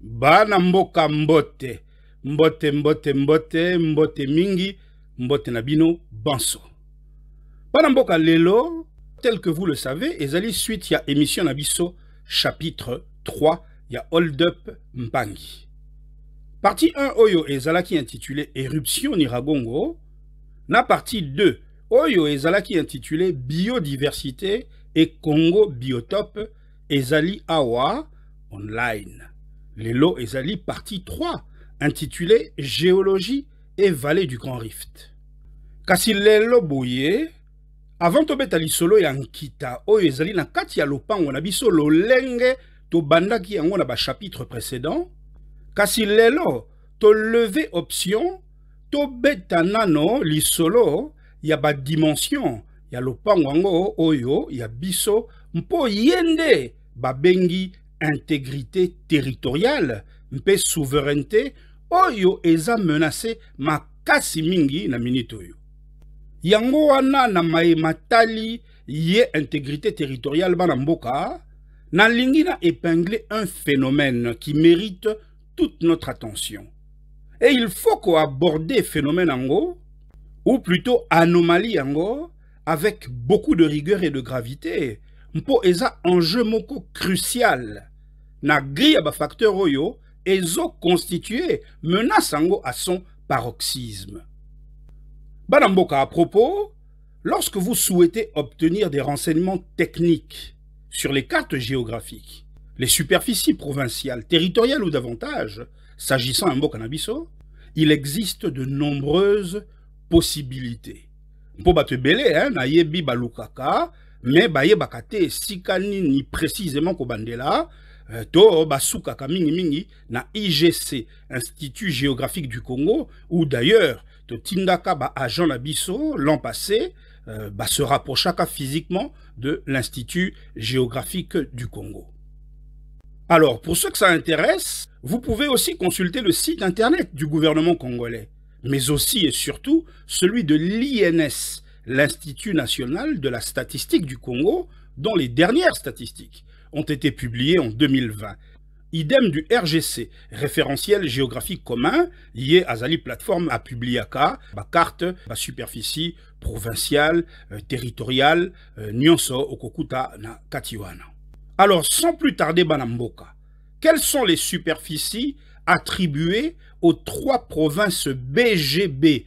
bana mboka mbote mbote mbote mbote mbote mingi mbote nabino banso bana mboka lelo tel que vous le savez ezali suite ya émission na chapitre 3 ya hold up mpangi partie 1 oyo ezalaki intitulé éruption niragongo na partie 2 oyo ezalaki intitulé biodiversité et congo biotope ezali awa online Lelo Ezali, partie 3, intitulée Géologie et vallée du Grand Rift. Kasi l'élo boye, avant tobeta lisolo ya nkita oyezali ezali na kati ya lopango na to lolenge tobandaki yango na chapitre précédent, kasi to levé option to no nano lisolo ya ba dimension ya lopang wango, oyo ya biso mpo yende ba bengi intégrité territoriale mpe souveraineté oyo eza menacé makasi mingi na minitoyo. yango wana na matali ye intégrité territoriale bana mboka lingi na épingler un phénomène qui mérite toute notre attention et il faut aborde phénomène ango ou plutôt anomalie ango, avec beaucoup de rigueur et de gravité mpo en enjeu moko crucial na grille ya facteur oyo constitué menace à son paroxysme bana à propos lorsque vous souhaitez obtenir des renseignements techniques sur les cartes géographiques les superficies provinciales, territoriales ou davantage, s'agissant un Mbokanabiso, il existe de nombreuses possibilités. Mpo hein, na yebi balukaka, me baye a esika ni précisément kobandela euh, to miny mingi na igc institut géographique du congo ou d'ailleurs tindaka à agent Bissau l'an passé euh, se rapprocha physiquement de l'institut géographique du congo alors pour ceux que ça intéresse vous pouvez aussi consulter le site internet du gouvernement congolais mais aussi et surtout celui de l'ins l'Institut national de la statistique du Congo, dont les dernières statistiques ont été publiées en 2020. Idem du RGC, référentiel géographique commun lié à Zali Platform, à Publiaka, la carte, la superficie provinciale, euh, territoriale, euh, Nyonso, Okokuta, na Katiwana. Alors, sans plus tarder, Banamboka, quelles sont les superficies attribuées aux trois provinces BGB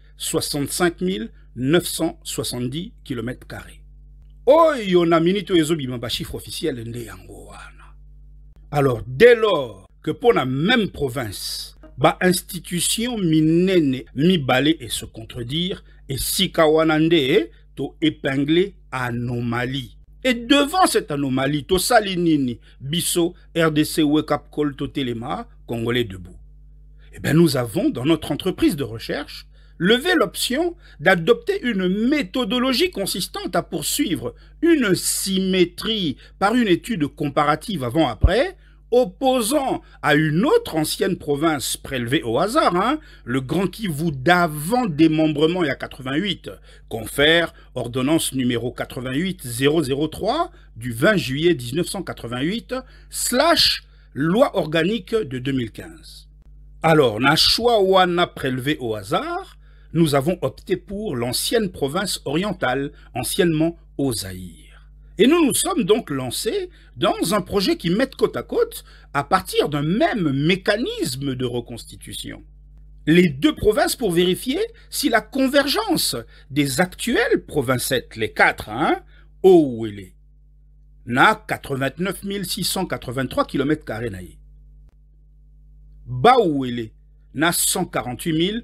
65 970 km carrés. a minute réseau officiel nde yangoana. alors dès lors que pour la même province institution minene balé et se contredire et si kawanande, to épinglé anomalie et devant cette anomalie to Salinini biso rdc wake up to congolais debout eh bien nous avons dans notre entreprise de recherche lever l'option d'adopter une méthodologie consistante à poursuivre une symétrie par une étude comparative avant-après, opposant à une autre ancienne province prélevée au hasard, hein, le Grand Kivu d'avant démembrement et à 88, confère ordonnance numéro 88003 du 20 juillet 1988, slash loi organique de 2015. Alors, na choix prélevé au hasard, nous avons opté pour l'ancienne province orientale, anciennement Ozaïr. Et nous nous sommes donc lancés dans un projet qui met côte à côte à partir d'un même mécanisme de reconstitution. Les deux provinces pour vérifier si la convergence des actuelles provincettes, les quatre, hein, Ouélé, n'a 89 683 km naï. Baouélé n'a 148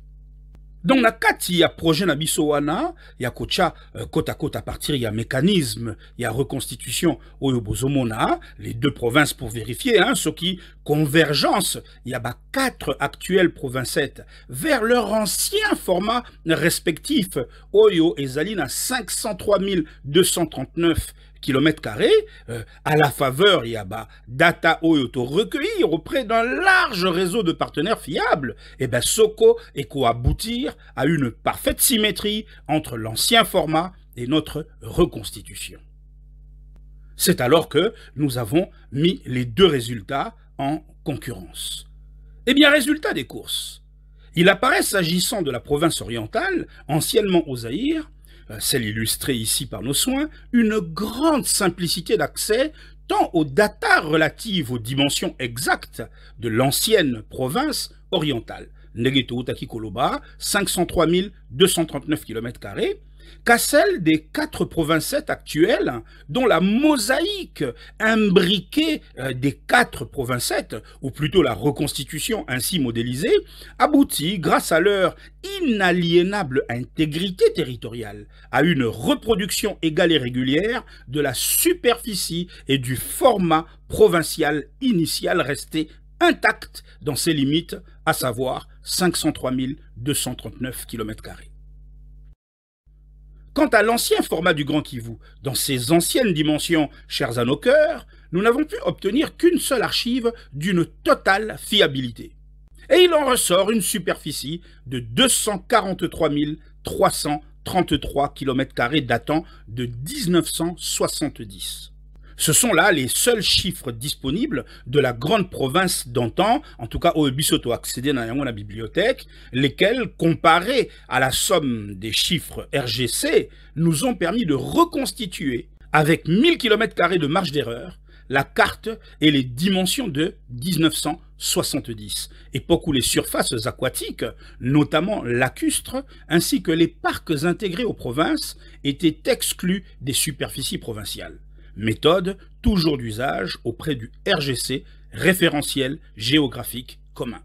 donc il y a projet na biso wana ya y côte à côte à partir a mécanisme a reconstitution oyo les deux provinces pour vérifier hein, ce qui convergence il y a bah, quatre actuelles provincettes vers leur ancien format respectif oyo et Zalina, 503 239 kilomètres carrés, euh, à la faveur Yaba data auto recueillir auprès d'un large réseau de partenaires fiables, et eh ben Soko et aboutir à une parfaite symétrie entre l'ancien format et notre reconstitution. C'est alors que nous avons mis les deux résultats en concurrence. Eh bien, résultat des courses. Il apparaît s'agissant de la province orientale, anciennement au Aïrs, euh, celle illustrée ici par nos soins, une grande simplicité d'accès tant aux datas relatives aux dimensions exactes de l'ancienne province orientale, Negeto koloba 503 239 km qu'à celle des quatre provinces actuelles, dont la mosaïque imbriquée euh, des quatre provincettes, ou plutôt la reconstitution ainsi modélisée, aboutit, grâce à leur inaliénable intégrité territoriale, à une reproduction égale et régulière de la superficie et du format provincial initial resté intact dans ses limites, à savoir 503 239 km Quant à l'ancien format du Grand Kivu, dans ses anciennes dimensions chères à nos cœurs, nous n'avons pu obtenir qu'une seule archive d'une totale fiabilité. Et il en ressort une superficie de 243 333 km datant de 1970. Ce sont là les seuls chiffres disponibles de la grande province d'antan, en tout cas au Bissoto, accédé à la bibliothèque, lesquels, comparés à la somme des chiffres RGC, nous ont permis de reconstituer, avec 1000 km de marge d'erreur, la carte et les dimensions de 1970, époque où les surfaces aquatiques, notamment lacustres, ainsi que les parcs intégrés aux provinces, étaient exclus des superficies provinciales méthode toujours d'usage auprès du RGC, référentiel géographique commun.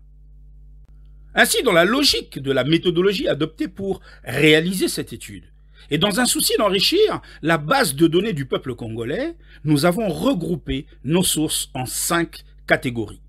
Ainsi, dans la logique de la méthodologie adoptée pour réaliser cette étude, et dans un souci d'enrichir la base de données du peuple congolais, nous avons regroupé nos sources en cinq catégories.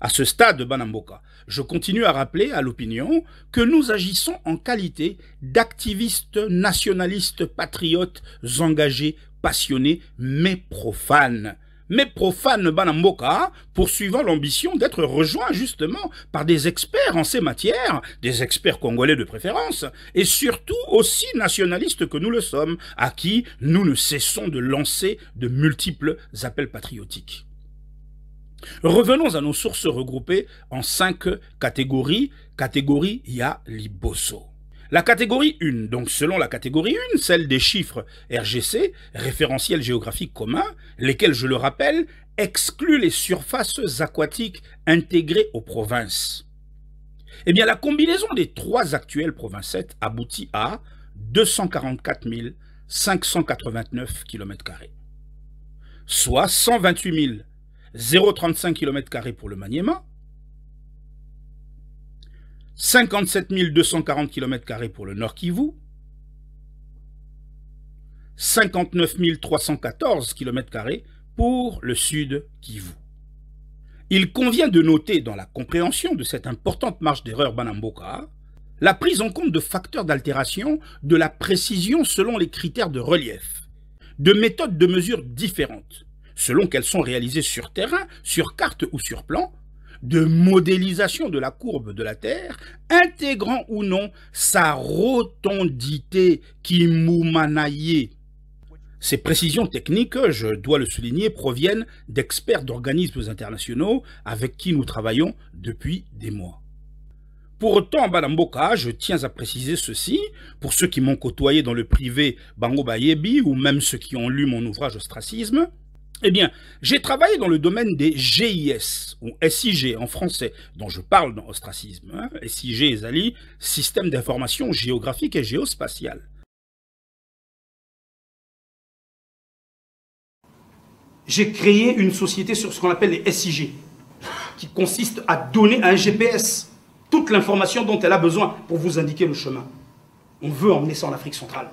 À ce stade de Banamboka, je continue à rappeler à l'opinion que nous agissons en qualité d'activistes nationalistes patriotes engagés Passionné, mais profane. Mais profane Banamboka, poursuivant l'ambition d'être rejoint justement par des experts en ces matières, des experts congolais de préférence, et surtout aussi nationalistes que nous le sommes, à qui nous ne cessons de lancer de multiples appels patriotiques. Revenons à nos sources regroupées en cinq catégories. Catégorie Ya Liboso. La catégorie 1, donc selon la catégorie 1, celle des chiffres RGC, référentiel géographique commun, lesquels, je le rappelle, excluent les surfaces aquatiques intégrées aux provinces. Eh bien, la combinaison des trois actuelles provinces aboutit à 244 589 km, soit 128 035 km pour le Maniema, 57 240 km pour le Nord Kivu, 59 314 km pour le Sud Kivu. Il convient de noter dans la compréhension de cette importante marge d'erreur Banamboka la prise en compte de facteurs d'altération de la précision selon les critères de relief, de méthodes de mesure différentes, selon qu'elles sont réalisées sur terrain, sur carte ou sur plan, de modélisation de la courbe de la Terre, intégrant ou non sa rotondité qui moumanaillait. Ces précisions techniques, je dois le souligner, proviennent d'experts d'organismes internationaux avec qui nous travaillons depuis des mois. Pour autant, je tiens à préciser ceci, pour ceux qui m'ont côtoyé dans le privé Bango Bayebi ou même ceux qui ont lu mon ouvrage Ostracisme, eh bien, j'ai travaillé dans le domaine des GIS, ou SIG en français, dont je parle dans Ostracisme. Hein, SIG ZALI, Système d'information géographique et géospatiale. J'ai créé une société sur ce qu'on appelle les SIG, qui consiste à donner à un GPS toute l'information dont elle a besoin pour vous indiquer le chemin. On veut emmener ça en Afrique centrale.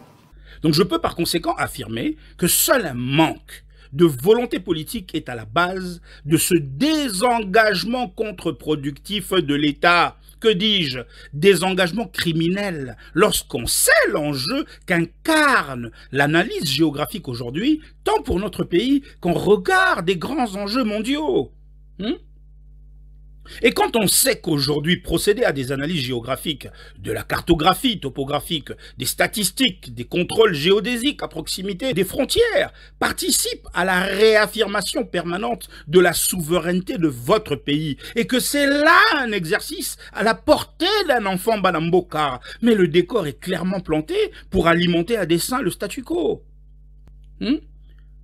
Donc je peux par conséquent affirmer que seul un manque de volonté politique est à la base de ce désengagement contre-productif de l'État. Que dis-je Désengagement criminel. Lorsqu'on sait l'enjeu qu'incarne l'analyse géographique aujourd'hui, tant pour notre pays qu'en regard des grands enjeux mondiaux. Hmm et quand on sait qu'aujourd'hui procéder à des analyses géographiques, de la cartographie topographique, des statistiques, des contrôles géodésiques à proximité des frontières, participe à la réaffirmation permanente de la souveraineté de votre pays, et que c'est là un exercice à la portée d'un enfant banambokar, mais le décor est clairement planté pour alimenter à dessein le statu quo. Hmm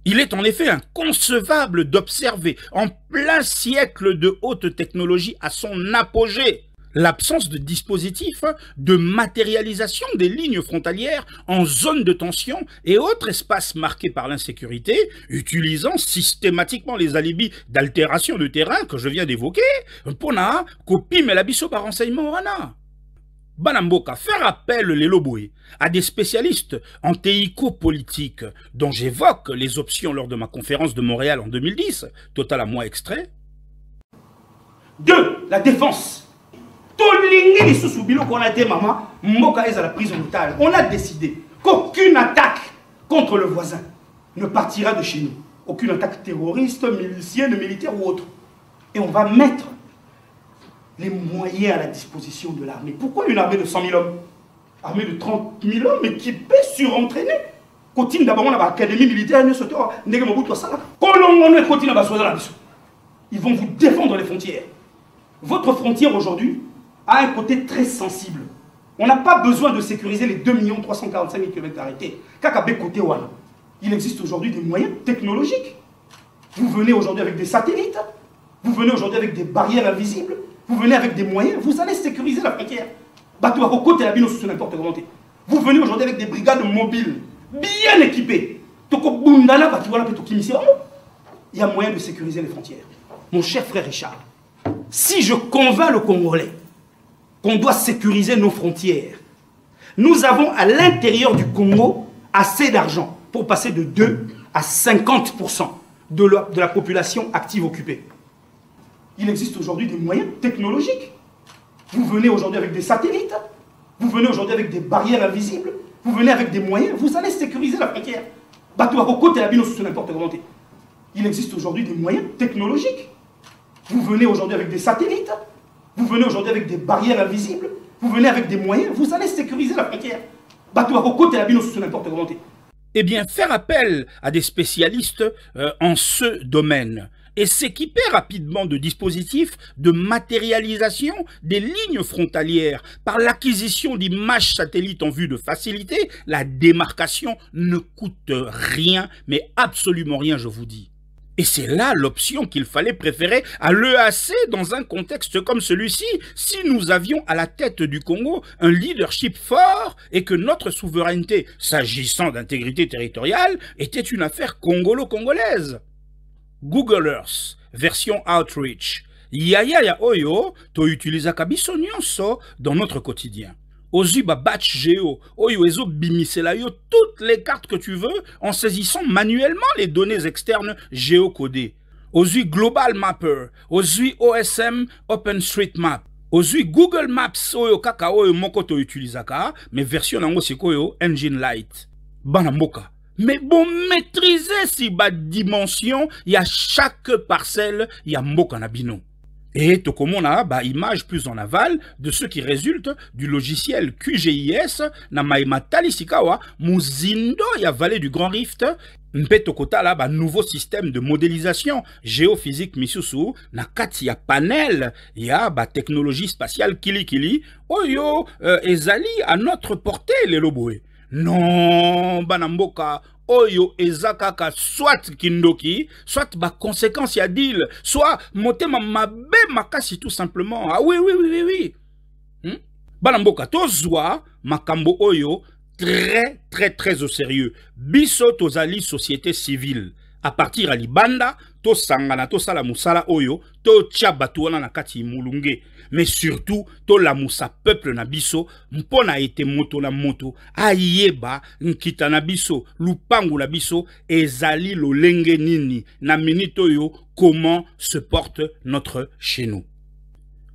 il est en effet inconcevable d'observer, en plein siècle de haute technologie à son apogée, l'absence de dispositifs de matérialisation des lignes frontalières en zone de tension et autres espaces marqués par l'insécurité, utilisant systématiquement les alibis d'altération de terrain que je viens d'évoquer, pona, copie, l'abysso par renseignement, Rana. Banamboka, faire appel les Loboé à des spécialistes en politique dont j'évoque les options lors de ma conférence de Montréal en 2010, total à moi extrait. 2. La défense. les sous-bilots qu'on a dit, maman, Mboka est à la prison totale On a décidé qu'aucune attaque contre le voisin ne partira de chez nous. Aucune attaque terroriste, milicienne, militaire ou autre. Et on va mettre les moyens à la disposition de l'armée. Pourquoi une armée de 100 000 hommes Armée de 30 000 hommes équipés, surentraînés koti na militaire ils vont vous défendre les frontières votre frontière aujourd'hui a un côté très sensible on n'a pas besoin de sécuriser les 2 345 000 km arrêtés il existe aujourd'hui des moyens technologiques vous venez aujourd'hui avec des satellites vous venez aujourd'hui avec des barrières invisibles vous venez avec des moyens, vous allez sécuriser la frontière. n'importe Vous venez aujourd'hui avec des brigades mobiles, bien équipées. Oh, oh. Il y a moyen de sécuriser les frontières. Mon cher frère Richard, si je convainc le Congolais qu'on doit sécuriser nos frontières, nous avons à l'intérieur du Congo assez d'argent pour passer de 2 à 50% de la population active occupée. Il existe aujourd'hui des moyens technologiques. Vous venez aujourd'hui avec des satellites, vous venez aujourd'hui avec des barrières invisibles, vous venez avec des moyens, vous allez sécuriser la frontière. Batou à côté, la sur n'importe comment. Il existe aujourd'hui des moyens technologiques. Vous venez aujourd'hui avec des satellites, vous venez aujourd'hui avec des barrières invisibles, vous venez avec des moyens, vous allez sécuriser la frontière. Batou à côté, la sur n'importe comment. Eh bien, faire appel à des spécialistes euh, en ce domaine, et s'équiper rapidement de dispositifs de matérialisation des lignes frontalières par l'acquisition d'images satellites en vue de faciliter la démarcation ne coûte rien, mais absolument rien, je vous dis. Et c'est là l'option qu'il fallait préférer à l'EAC dans un contexte comme celui-ci, si nous avions à la tête du Congo un leadership fort et que notre souveraineté, s'agissant d'intégrité territoriale, était une affaire congolo-congolaise. Google Earth version Outreach yaya ya oyo toyutilizaka kabiso nyonso dans notre quotidien ozuba batch geo. oyo bimisela yo toutes les cartes que tu veux en saisissant manuellement les données externes géocodées ozui global mapper ozui osm openstreetmap Ozu google maps oyo kaka oyo moko ka mais version nango engine light bana mais bon, maîtriser ces bas dimension, il y a chaque parcelle, il y a mot cannabino. Et on a bah, image plus en aval de ce qui résulte du logiciel QGIS na sikawa muzindo ya vallée du Grand Rift kota la ba nouveau système de modélisation géophysique misusu na kati panel ya ba technologie spatiale Kili oyo euh, ezali à notre portée les loboués non banamboka, oyo ezakaka, soit kindoki soit y ya deal soit motema mabe makasi tout simplement ah oui oui oui oui, oui. Hmm? Banamboka, makambo oyo très très très au sérieux biso tozali société civile à partir à libanda to sala musala oyo to bato wana na kati moulungé. mais surtout moussa peuple na biso mpona na ete moto la moto ayeba nkita na biso lupangu la biso ezali lenge nini na minito yo, comment se porte notre chez nous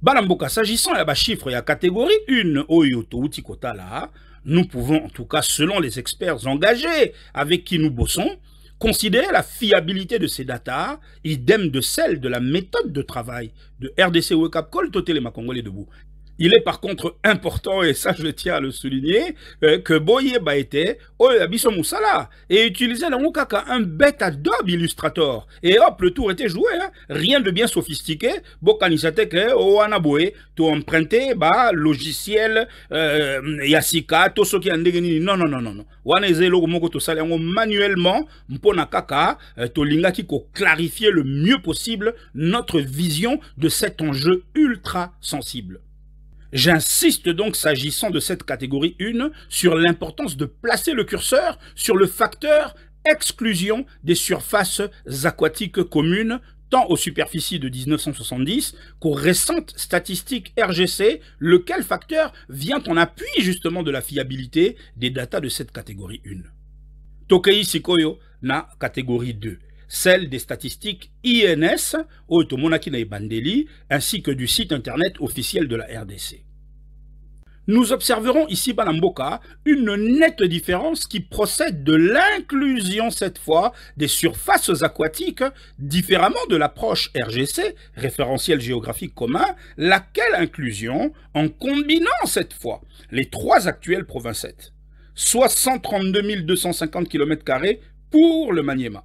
bana mboka s'agissant chiffres y a catégorie 1 oyo kota la, nous pouvons en tout cas selon les experts engagés avec qui nous bossons Considérer la fiabilité de ces datas, idem de celle de la méthode de travail de RDC Wake Up Call Totele congolais Debout, il est par contre important, et ça je tiens à le souligner, euh, que Boye Baete, Oyabiso oh, Moussala, et utilisait dans un bête Adobe Illustrator. Et hop, le tour était joué. Hein. Rien de bien sophistiqué. Bokanisateke, hein, Oanaboe, tout emprunté, bah, logiciel, euh, Yasika, tout ce qui est Non, non, non, non. non. On Moko, To manuellement, Mpona Kaka, euh, Lingaki qui clarifier le mieux possible notre vision de cet enjeu ultra sensible. J'insiste donc, s'agissant de cette catégorie 1, sur l'importance de placer le curseur sur le facteur exclusion des surfaces aquatiques communes, tant aux superficies de 1970 qu'aux récentes statistiques RGC, lequel facteur vient en appui justement de la fiabilité des datas de cette catégorie 1. Tokei Sikoyo na catégorie 2 celle des statistiques INS, Otomonakina et Bandeli, ainsi que du site internet officiel de la RDC. Nous observerons ici, Banamboka, une nette différence qui procède de l'inclusion, cette fois, des surfaces aquatiques, différemment de l'approche RGC, référentiel géographique commun, laquelle inclusion, en combinant cette fois les trois actuelles provincettes, soit 132 250 km pour le Maniema.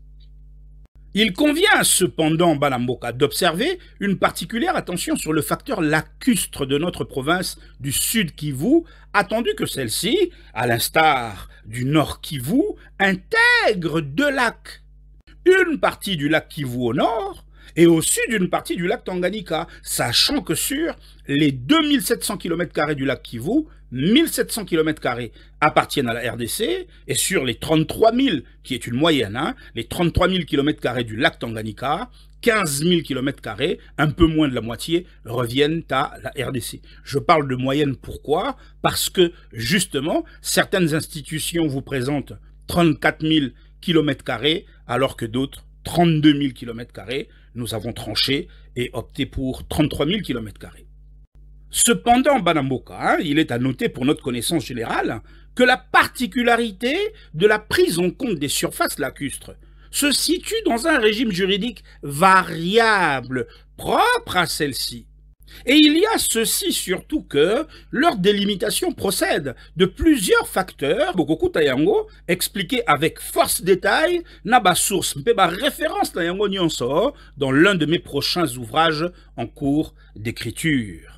Il convient cependant, Balamboka, d'observer une particulière attention sur le facteur lacustre de notre province du Sud Kivu, attendu que celle-ci, à l'instar du Nord Kivu, intègre deux lacs. Une partie du lac Kivu au nord et au sud une partie du lac Tanganyika, sachant que sur les 2700 km du lac Kivu, 1700 km appartiennent à la RDC, et sur les 33 000, qui est une moyenne, hein, les 33 000 km du lac Tanganyika, 15 000 km, un peu moins de la moitié, reviennent à la RDC. Je parle de moyenne pourquoi Parce que, justement, certaines institutions vous présentent 34 000 km, alors que d'autres 32 000 km. Nous avons tranché et opté pour 33 000 km. Cependant, Banamboka, hein, il est à noter pour notre connaissance générale que la particularité de la prise en compte des surfaces lacustres se situe dans un régime juridique variable, propre à celle-ci. Et il y a ceci surtout que leur délimitation procède de plusieurs facteurs, Bokoku Tayango, expliqué avec force détail, Naba Source Mpeba référence Tayango Nyonso dans l'un de mes prochains ouvrages en cours d'écriture.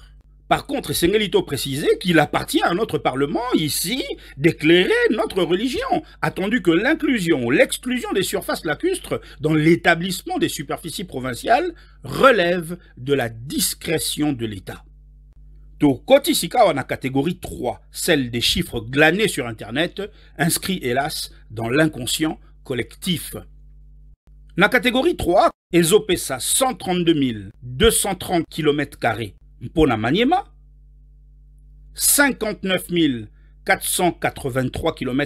Par contre, Sengelito précisé qu'il appartient à notre Parlement, ici, d'éclairer notre religion, attendu que l'inclusion, ou l'exclusion des surfaces lacustres dans l'établissement des superficies provinciales relève de la discrétion de l'État. Tokotisika en la catégorie 3, celle des chiffres glanés sur Internet, inscrits hélas dans l'inconscient collectif. La catégorie 3, Ezopessa 132 230 km mpona Maniema, 59 483 km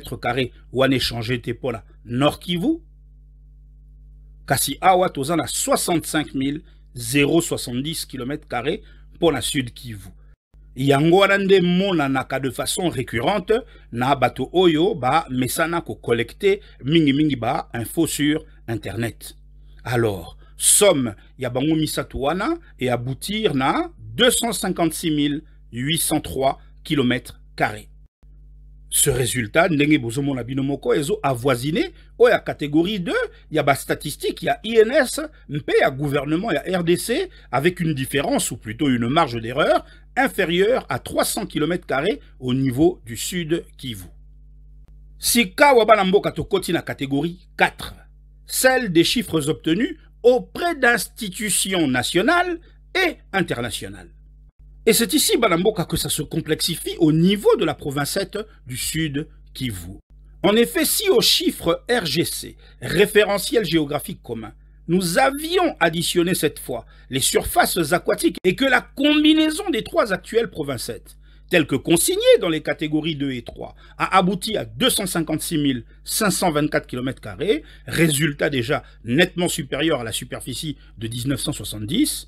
wana échangé te pola Nord Kivu, kasi awa Tozana 65 070 km pour la Sud Kivu. Yango wana na monanaka de façon récurrente na bato oyo ba mesana ko collecter mingi mingi ba info sur internet. Alors, somme ya bango et aboutir na 256 803 km ce résultat ndenge la bino moko voisiné ou à la catégorie 2 il y a ins y a gouvernement a rdc avec une différence ou plutôt une marge d'erreur inférieure à 300 km au niveau du sud kivu Si Kawabalambo na catégorie 4 celle des chiffres obtenus auprès d'institutions nationales et Et c'est ici, Banamboka, que ça se complexifie au niveau de la provincette du Sud Kivu. En effet, si au chiffre RGC, référentiel géographique commun, nous avions additionné cette fois les surfaces aquatiques et que la combinaison des trois actuelles provincettes, telles que consignées dans les catégories 2 et 3, a abouti à 256 524 km, résultat déjà nettement supérieur à la superficie de 1970,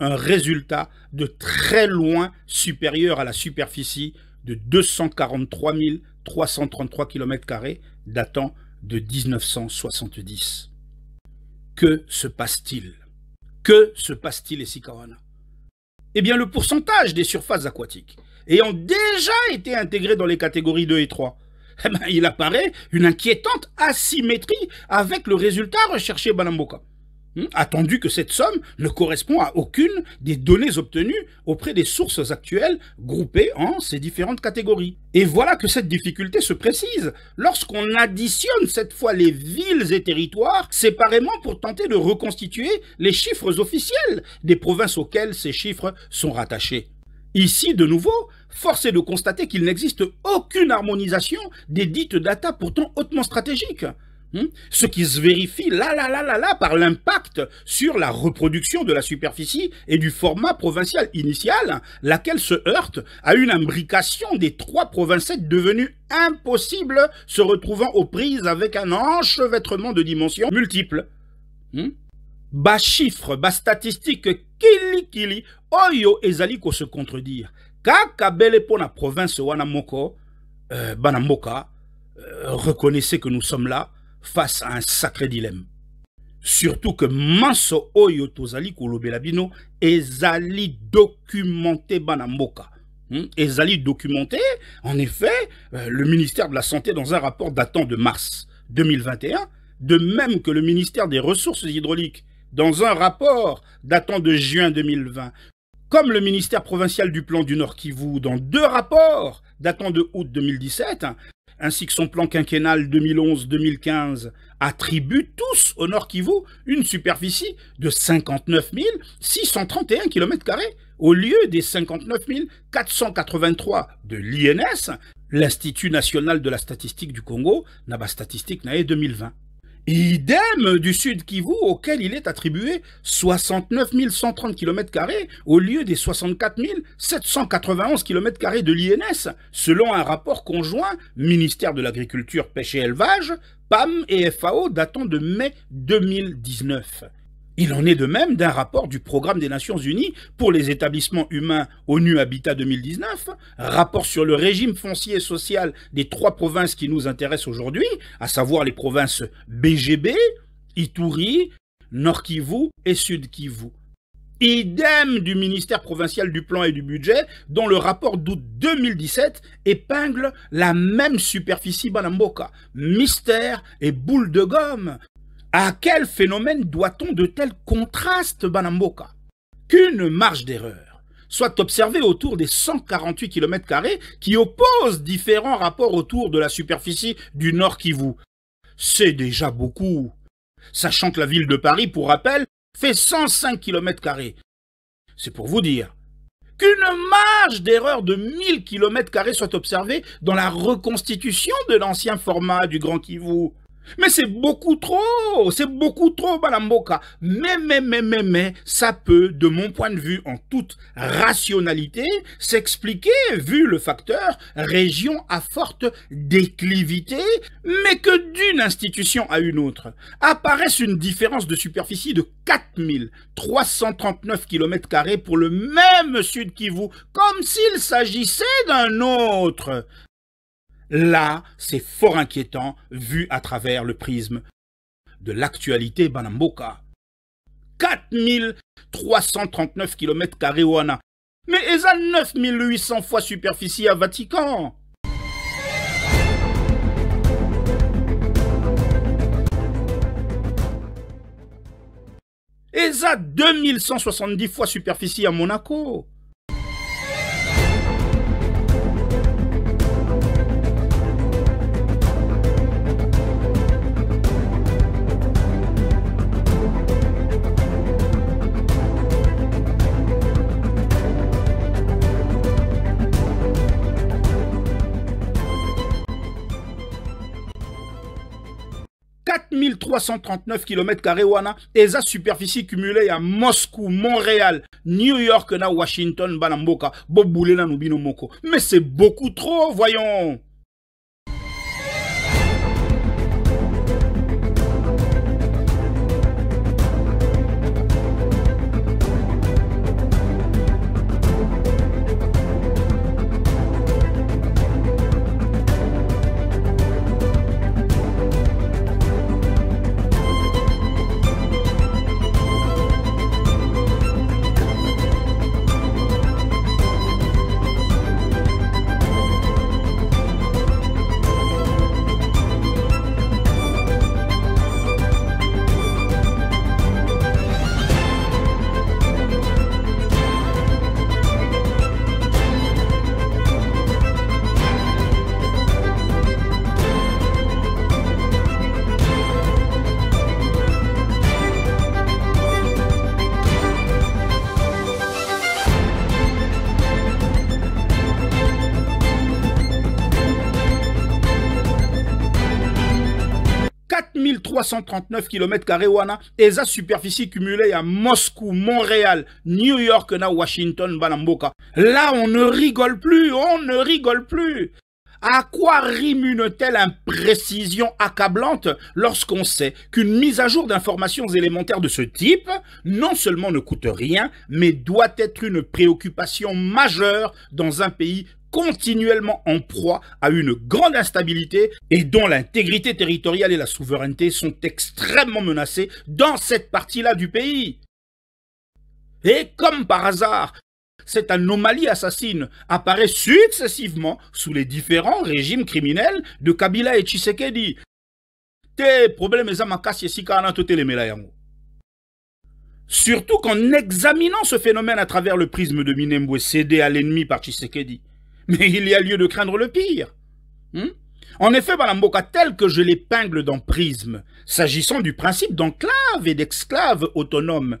un résultat de très loin supérieur à la superficie de 243 333 km datant de 1970. Que se passe-t-il Que se passe-t-il ici, Corona Eh bien, le pourcentage des surfaces aquatiques ayant déjà été intégré dans les catégories 2 et 3, eh ben, il apparaît une inquiétante asymétrie avec le résultat recherché Balamboka attendu que cette somme ne correspond à aucune des données obtenues auprès des sources actuelles groupées en ces différentes catégories. Et voilà que cette difficulté se précise lorsqu'on additionne cette fois les villes et territoires séparément pour tenter de reconstituer les chiffres officiels des provinces auxquelles ces chiffres sont rattachés. Ici, de nouveau, force est de constater qu'il n'existe aucune harmonisation des dites data pourtant hautement stratégiques. Hmm? ce qui se vérifie là, là, là, là, là, par l'impact sur la reproduction de la superficie et du format provincial initial, laquelle se heurte à une imbrication des trois provincettes devenues impossibles, se retrouvant aux prises avec un enchevêtrement de dimensions multiples. Hmm? bas chiffres, bas statistiques, kili kili, oyo et se contredire. Kaka la province Wanamoko, euh, euh, reconnaissez que nous sommes là, face à un sacré dilemme. Surtout que manso oyo tozali Labino est ezali documenté Banamoka. Hmm? Est allé documenté, en effet, euh, le ministère de la Santé dans un rapport datant de mars 2021, de même que le ministère des Ressources hydrauliques dans un rapport datant de juin 2020, comme le ministère provincial du plan du Nord Kivu dans deux rapports datant de août 2017, ainsi que son plan quinquennal 2011-2015 attribuent tous au Nord Kivu une superficie de 59 631 km au lieu des 59 483 de l'INS, l'Institut national de la statistique du Congo, Naba Statistique Nae 2020. Idem du Sud Kivu, auquel il est attribué 69 130 km au lieu des 64 791 km de l'INS, selon un rapport conjoint ministère de l'Agriculture, Pêche et Élevage, PAM et FAO datant de mai 2019. Il en est de même d'un rapport du Programme des Nations Unies pour les établissements humains ONU Habitat 2019, rapport sur le régime foncier et social des trois provinces qui nous intéressent aujourd'hui, à savoir les provinces BGB, Ituri, Nord Kivu et Sud Kivu. Idem du ministère provincial du plan et du budget, dont le rapport d'août 2017 épingle la même superficie Banamboka, mystère et boule de gomme à quel phénomène doit-on de tels contrastes, Banamboka Qu'une marge d'erreur soit observée autour des 148 km qui opposent différents rapports autour de la superficie du Nord Kivu. C'est déjà beaucoup, sachant que la ville de Paris, pour rappel, fait 105 km. C'est pour vous dire qu'une marge d'erreur de 1000 km soit observée dans la reconstitution de l'ancien format du Grand Kivu. Mais c'est beaucoup trop, c'est beaucoup trop, Balamboka. Mais, mais, mais, mais, mais, ça peut, de mon point de vue, en toute rationalité, s'expliquer, vu le facteur région à forte déclivité, mais que d'une institution à une autre apparaissent une différence de superficie de 4339 km pour le même Sud Kivu, comme s'il s'agissait d'un autre. Là, c'est fort inquiétant vu à travers le prisme de l'actualité Banamboka. 4339 km wana. Mais huit 9800 fois superficie à Vatican. soixante 2170 fois superficie à Monaco. 1339 km et sa superficie cumulée à Moscou, Montréal, New York na Washington Banamboka, Boboulé, na nubino moko mais c'est beaucoup trop voyons 339 km et sa superficie cumulée à Moscou, Montréal, New York na Washington Balamboka. Là, on ne rigole plus, on ne rigole plus. À quoi rime une telle imprécision accablante lorsqu'on sait qu'une mise à jour d'informations élémentaires de ce type non seulement ne coûte rien, mais doit être une préoccupation majeure dans un pays continuellement en proie à une grande instabilité et dont l'intégrité territoriale et la souveraineté sont extrêmement menacées dans cette partie-là du pays. Et comme par hasard, cette anomalie assassine apparaît successivement sous les différents régimes criminels de Kabila et Tshisekedi. Surtout qu'en examinant ce phénomène à travers le prisme de Minembwe cédé à l'ennemi par Tshisekedi, mais il y a lieu de craindre le pire. Hmm? en effet, Boca, tel que je l'épingle dans Prisme, s'agissant du principe d'enclave et d'esclave autonome.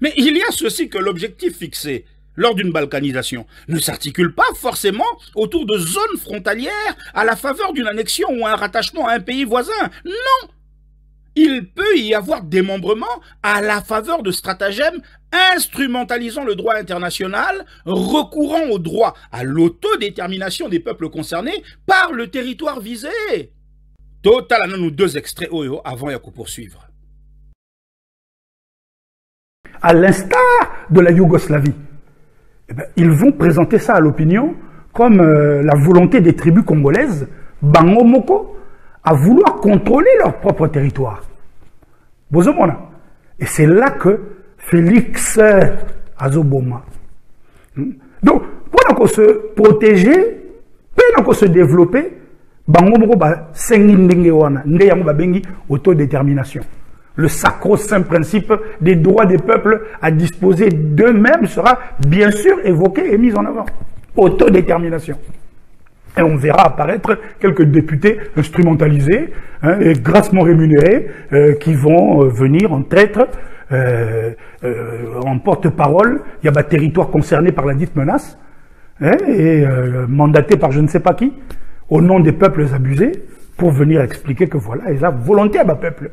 Mais il y a ceci que l'objectif fixé lors d'une balkanisation ne s'articule pas forcément autour de zones frontalières à la faveur d'une annexion ou un rattachement à un pays voisin. Non il peut y avoir démembrement à la faveur de stratagèmes instrumentalisant le droit international, recourant au droit à l'autodétermination des peuples concernés par le territoire visé. Total nous deux extraits oh, oh, Avant, avant qu'on poursuivre. À l'instar de la Yougoslavie, eh ben, ils vont présenter ça à l'opinion comme euh, la volonté des tribus congolaises, Bangomoko, à vouloir contrôler leur propre territoire et c'est là que félix azoboma hmm? donc qu'on se protéger pour qu'on se développer autodétermination le sacro-saint principe des droits des peuples à disposer d'eux-mêmes sera bien sûr évoqué et mis en avant. Autodétermination. Et on verra apparaître quelques députés instrumentalisés hein, et grassement rémunérés euh, qui vont euh, venir en tête euh, en porte-parole. Il y a un bah, territoire concerné par la dite menace hein, et mandaté par je ne sais pas qui au nom des peuples abusés pour venir expliquer que voilà, ils ont volonté à ma peuple.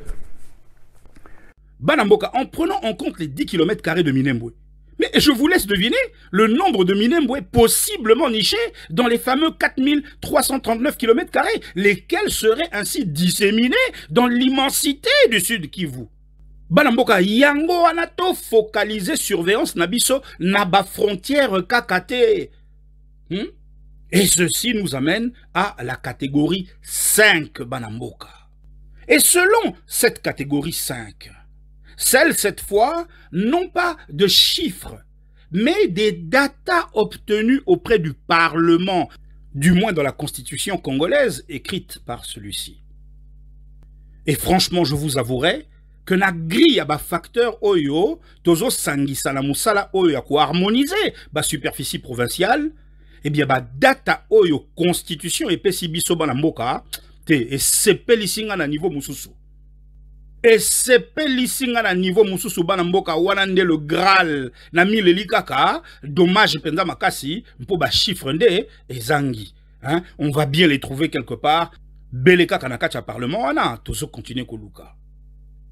Banamboka, en prenant en compte les 10 km de Minemboué. Mais je vous laisse deviner le nombre de est possiblement nichés dans les fameux 4339 km, lesquels seraient ainsi disséminés dans l'immensité du Sud Kivu. Balamboka yango anato Focalisé, surveillance nabiso naba frontière kakate. Hmm? Et ceci nous amène à la catégorie 5 Banamboka. Et selon cette catégorie 5, celle, cette fois, non pas de chiffres, mais des datas obtenues auprès du Parlement, du moins dans la constitution congolaise écrite par celui-ci. Et franchement, je vous avouerai que la grille à bas facteur oyo, tozo sanguisala la musala oyo harmoniser ba superficie provinciale, et eh bien ba data oyo constitution et pesibiso ba na te et na niveau mususu et c'est nga na niveau mosusu bana mboka wana nde le graal na le likaka, dommage mpenza makasi mpo chiffre nde ezangi hein? on va bien les trouver quelque part bele naka na parlement ya parlement toujours ko koluka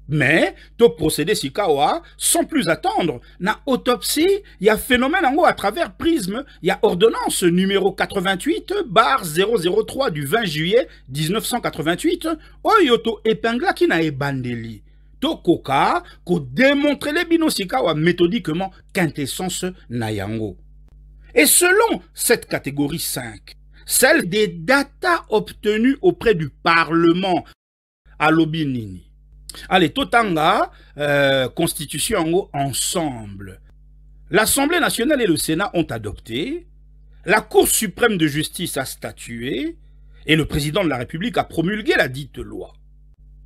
mais procédé sikawa sans plus attendre na autopsie y a phénomène haut à travers prisme y a ordonnance numéro 88 bar 003 du 20 juillet 1988 oyo qui na ebandeli tokoka les les sikawa méthodiquement quintessence nayango. et selon cette catégorie 5 celle des data obtenues auprès du parlement à Lobinini Allez, totanga euh, constitution constitution haut, ensemble l'assemblée nationale et le sénat ont adopté la cour suprême de justice a statué et le président de la république a promulgué la dite loi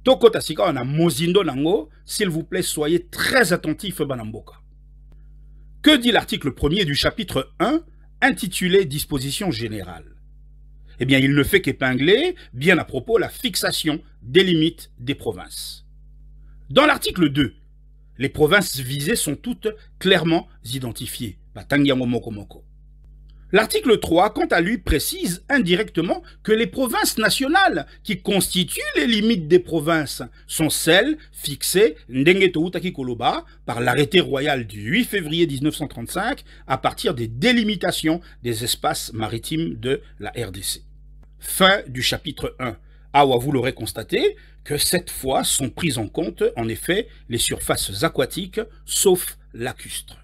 tokota on a mozindo nango s'il vous plaît soyez très attentifs Banamboka. que dit l'article 1 du chapitre 1 intitulé Disposition générale » Eh bien, il ne fait qu'épingler, bien à propos, la fixation des limites des provinces. Dans l'article 2, les provinces visées sont toutes clairement identifiées. Bah, l'article 3, quant à lui, précise indirectement que les provinces nationales qui constituent les limites des provinces sont celles fixées par l'arrêté royal du 8 février 1935 à partir des délimitations des espaces maritimes de la RDC. Fin du chapitre 1. Ah, vous l'aurez constaté, que cette fois sont prises en compte en effet les surfaces aquatiques, sauf l'acustre.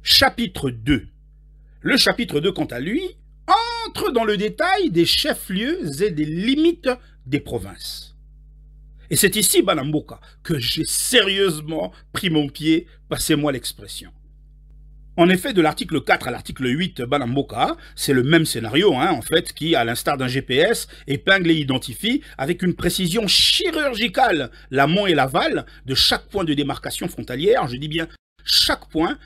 Chapitre 2 Le chapitre 2, quant à lui, entre dans le détail des chefs-lieux et des limites des provinces. Et c'est ici, Balamboka, que j'ai sérieusement pris mon pied, passez-moi l'expression. En effet, de l'article 4 à l'article 8 Banamboka, c'est le même scénario, hein, en fait, qui, à l'instar d'un GPS, épingle et identifie avec une précision chirurgicale la l'amont et l'aval de chaque point de démarcation frontalière, je dis bien chaque point,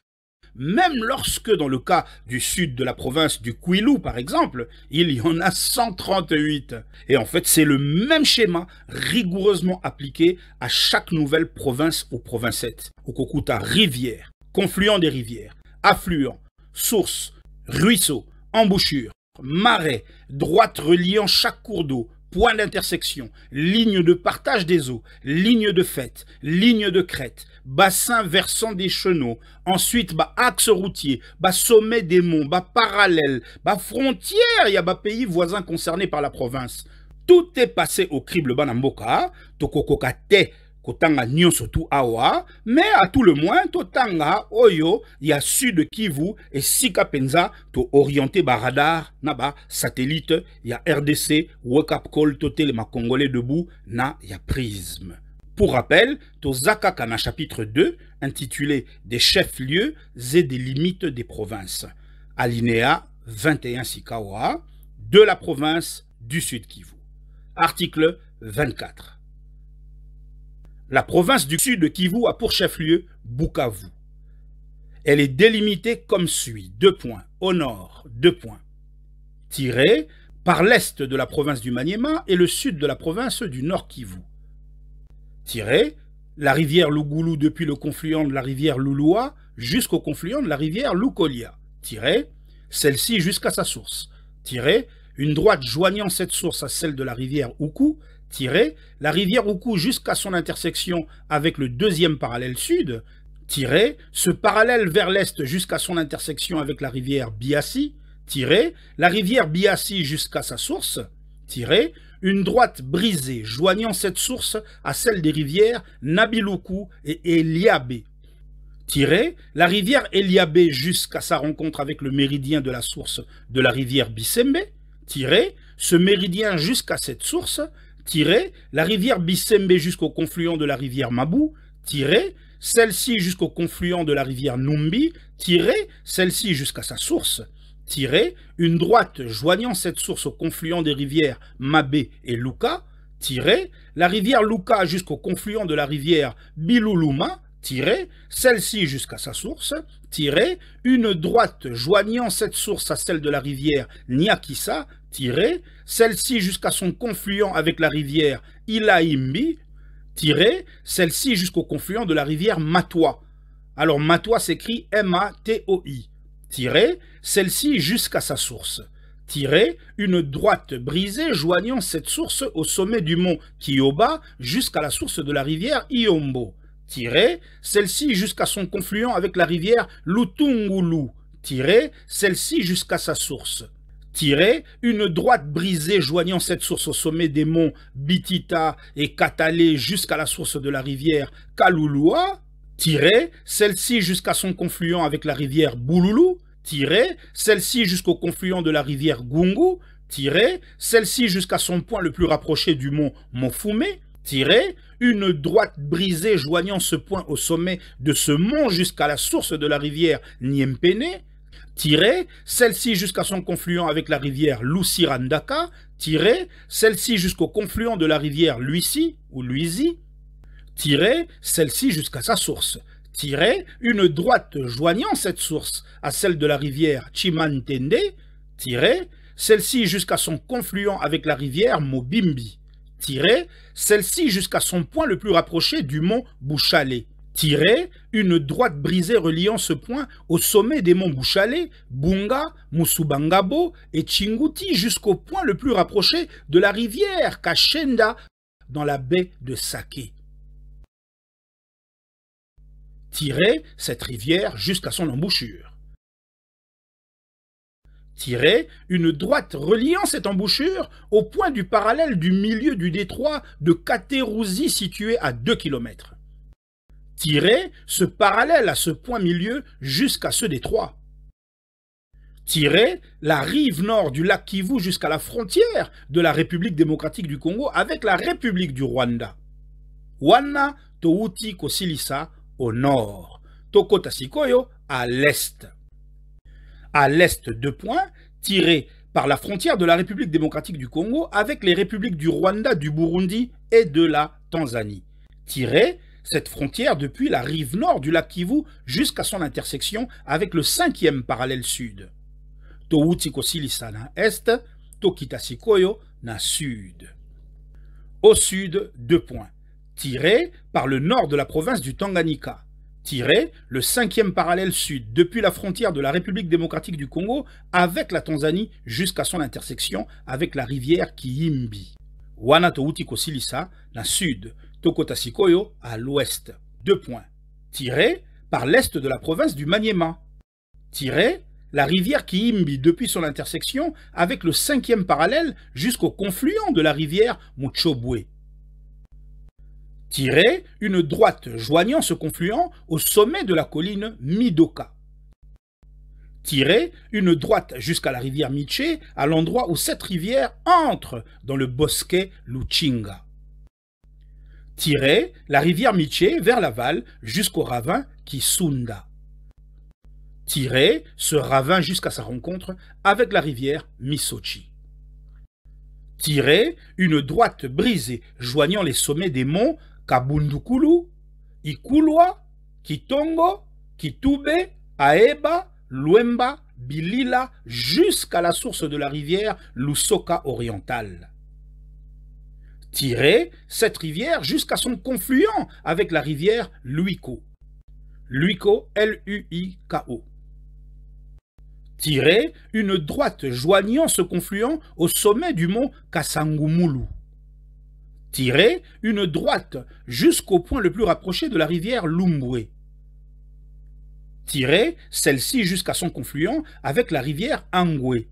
même lorsque, dans le cas du sud de la province du quilou par exemple, il y en a 138. Et en fait, c'est le même schéma rigoureusement appliqué à chaque nouvelle province ou provincette, au Kokuta rivière, confluent des rivières. Affluent, sources, ruisseaux, embouchures, marais, droite reliant chaque cours d'eau, point d'intersection, ligne de partage des eaux, ligne de fête, ligne de crête, bassin versant des chenaux, ensuite bah, axe routier, bah, sommet des monts, bah, parallèle, frontière, il y a pays voisins concernés par la province. Tout est passé au crible Banamboka, Tokokokate, kotanga à tout mais à tout le moins totanga oyo ya sud kivu et to to tooriente baradar naba, satellite, ya rdc wake up call congolais debout na ya prisme Pour rappel, Zakaka Kana chapitre 2, intitulé Des chefs-lieux et des limites des provinces. Alinéa 21 Sikawa, de la province du Sud Kivu. Article 24. La province du sud de Kivu a pour chef-lieu Bukavu. Elle est délimitée comme suit, deux points, au nord, deux points, tiré par l'est de la province du Maniema et le sud de la province du Nord Kivu. Tiré la rivière Lugulu depuis le confluent de la rivière Lulua jusqu'au confluent de la rivière Lukolia. Tiré celle-ci jusqu'à sa source. Tiré une droite joignant cette source à celle de la rivière Uku la rivière Oku jusqu'à son intersection avec le deuxième parallèle sud, ce parallèle vers l'est jusqu'à son intersection avec la rivière Biassi, tiré, la rivière Biassi jusqu'à sa source, une droite brisée joignant cette source à celle des rivières Nabiloku et Eliabé. la rivière Eliabé jusqu'à sa rencontre avec le méridien de la source de la rivière Bissembe. ce méridien jusqu'à cette source, la rivière Bissembe jusqu'au confluent de la rivière Mabou, tiré, celle-ci jusqu'au confluent de la rivière Numbi, tiré, celle-ci jusqu'à sa source, tiré, une droite joignant cette source au confluent des rivières Mabé et Luka, tiré, la rivière Luka jusqu'au confluent de la rivière Biluluma, tiré, celle-ci jusqu'à sa source, tiré, une droite joignant cette source à celle de la rivière Nyakissa, celle-ci jusqu'à son confluent avec la rivière Ilaimbi, tiré, celle-ci jusqu'au confluent de la rivière Matoi. Alors Matoi s'écrit M-A-T-O-I, celle-ci jusqu'à sa source. Tiré, une droite brisée joignant cette source au sommet du mont Kioba jusqu'à la source de la rivière Iombo. Tiré, celle-ci jusqu'à son confluent avec la rivière Lutungulu. Tiré, celle-ci jusqu'à sa source une droite brisée joignant cette source au sommet des monts Bitita et Katalé jusqu'à la source de la rivière Kaloulua. celle-ci jusqu'à son confluent avec la rivière Boululu, celle-ci jusqu'au confluent de la rivière Gungu, celle-ci jusqu'à son point le plus rapproché du mont Mofumé, une droite brisée joignant ce point au sommet de ce mont jusqu'à la source de la rivière Niempené celle-ci jusqu'à son confluent avec la rivière Lusirandaka, tirée, celle-ci jusqu'au confluent de la rivière Luisi ou Luisi, tirée, celle-ci jusqu'à sa source, tirée, une droite joignant cette source à celle de la rivière Chimantende, tirée, celle-ci jusqu'à son confluent avec la rivière Mobimbi, tirée, celle-ci jusqu'à son point le plus rapproché du mont Bouchalé, une droite brisée reliant ce point au sommet des monts Bouchalé, Bunga, Musubangabo et Chinguti jusqu'au point le plus rapproché de la rivière Kashenda dans la baie de Saké. Tirez cette rivière jusqu'à son embouchure. Tirez une droite reliant cette embouchure au point du parallèle du milieu du détroit de Katerouzi situé à 2 km. Tiré, ce parallèle à ce point milieu jusqu'à ce détroit. Tirer la rive nord du lac Kivu jusqu'à la frontière de la République démocratique du Congo avec la République du Rwanda. Wana Touti Kosilisa au nord, Tokotasikoyo à l'est. À l'est, deux points, tirés par la frontière de la République démocratique du Congo avec les républiques du Rwanda, du Burundi et de la Tanzanie. Tiré cette frontière depuis la rive nord du lac Kivu jusqu'à son intersection avec le cinquième parallèle sud. Toutikosilisa na est, Tokitasikoyo na sud. Au sud, deux points. Tiré par le nord de la province du Tanganyika. Tiré le cinquième parallèle sud depuis la frontière de la République démocratique du Congo avec la Tanzanie jusqu'à son intersection avec la rivière Kiimbi. Wana Silisa na sud Tokota à l'ouest. Deux points. Tiré par l'est de la province du Maniema. Tiré la rivière qui depuis son intersection avec le cinquième parallèle jusqu'au confluent de la rivière Muchobwe. tiré une droite joignant ce confluent au sommet de la colline Midoka. tiré une droite jusqu'à la rivière Miche, à l'endroit où cette rivière entre dans le bosquet Luchinga. Tirez la rivière Miché vers l'aval jusqu'au ravin Kisunda. Sunda. ce ravin jusqu'à sa rencontre avec la rivière Misochi. Tirez une droite brisée joignant les sommets des monts Kabundukulu, Ikulwa, Kitongo, Kitube, Aeba, Luemba, Bilila jusqu'à la source de la rivière Lusoka orientale tirer cette rivière jusqu'à son confluent avec la rivière Luiko. Luiko, L-U-I-K-O. Tirer une droite joignant ce confluent au sommet du mont Kasangumulu. Tirer une droite jusqu'au point le plus rapproché de la rivière Lumbwe. Tirer celle-ci jusqu'à son confluent avec la rivière Angwe.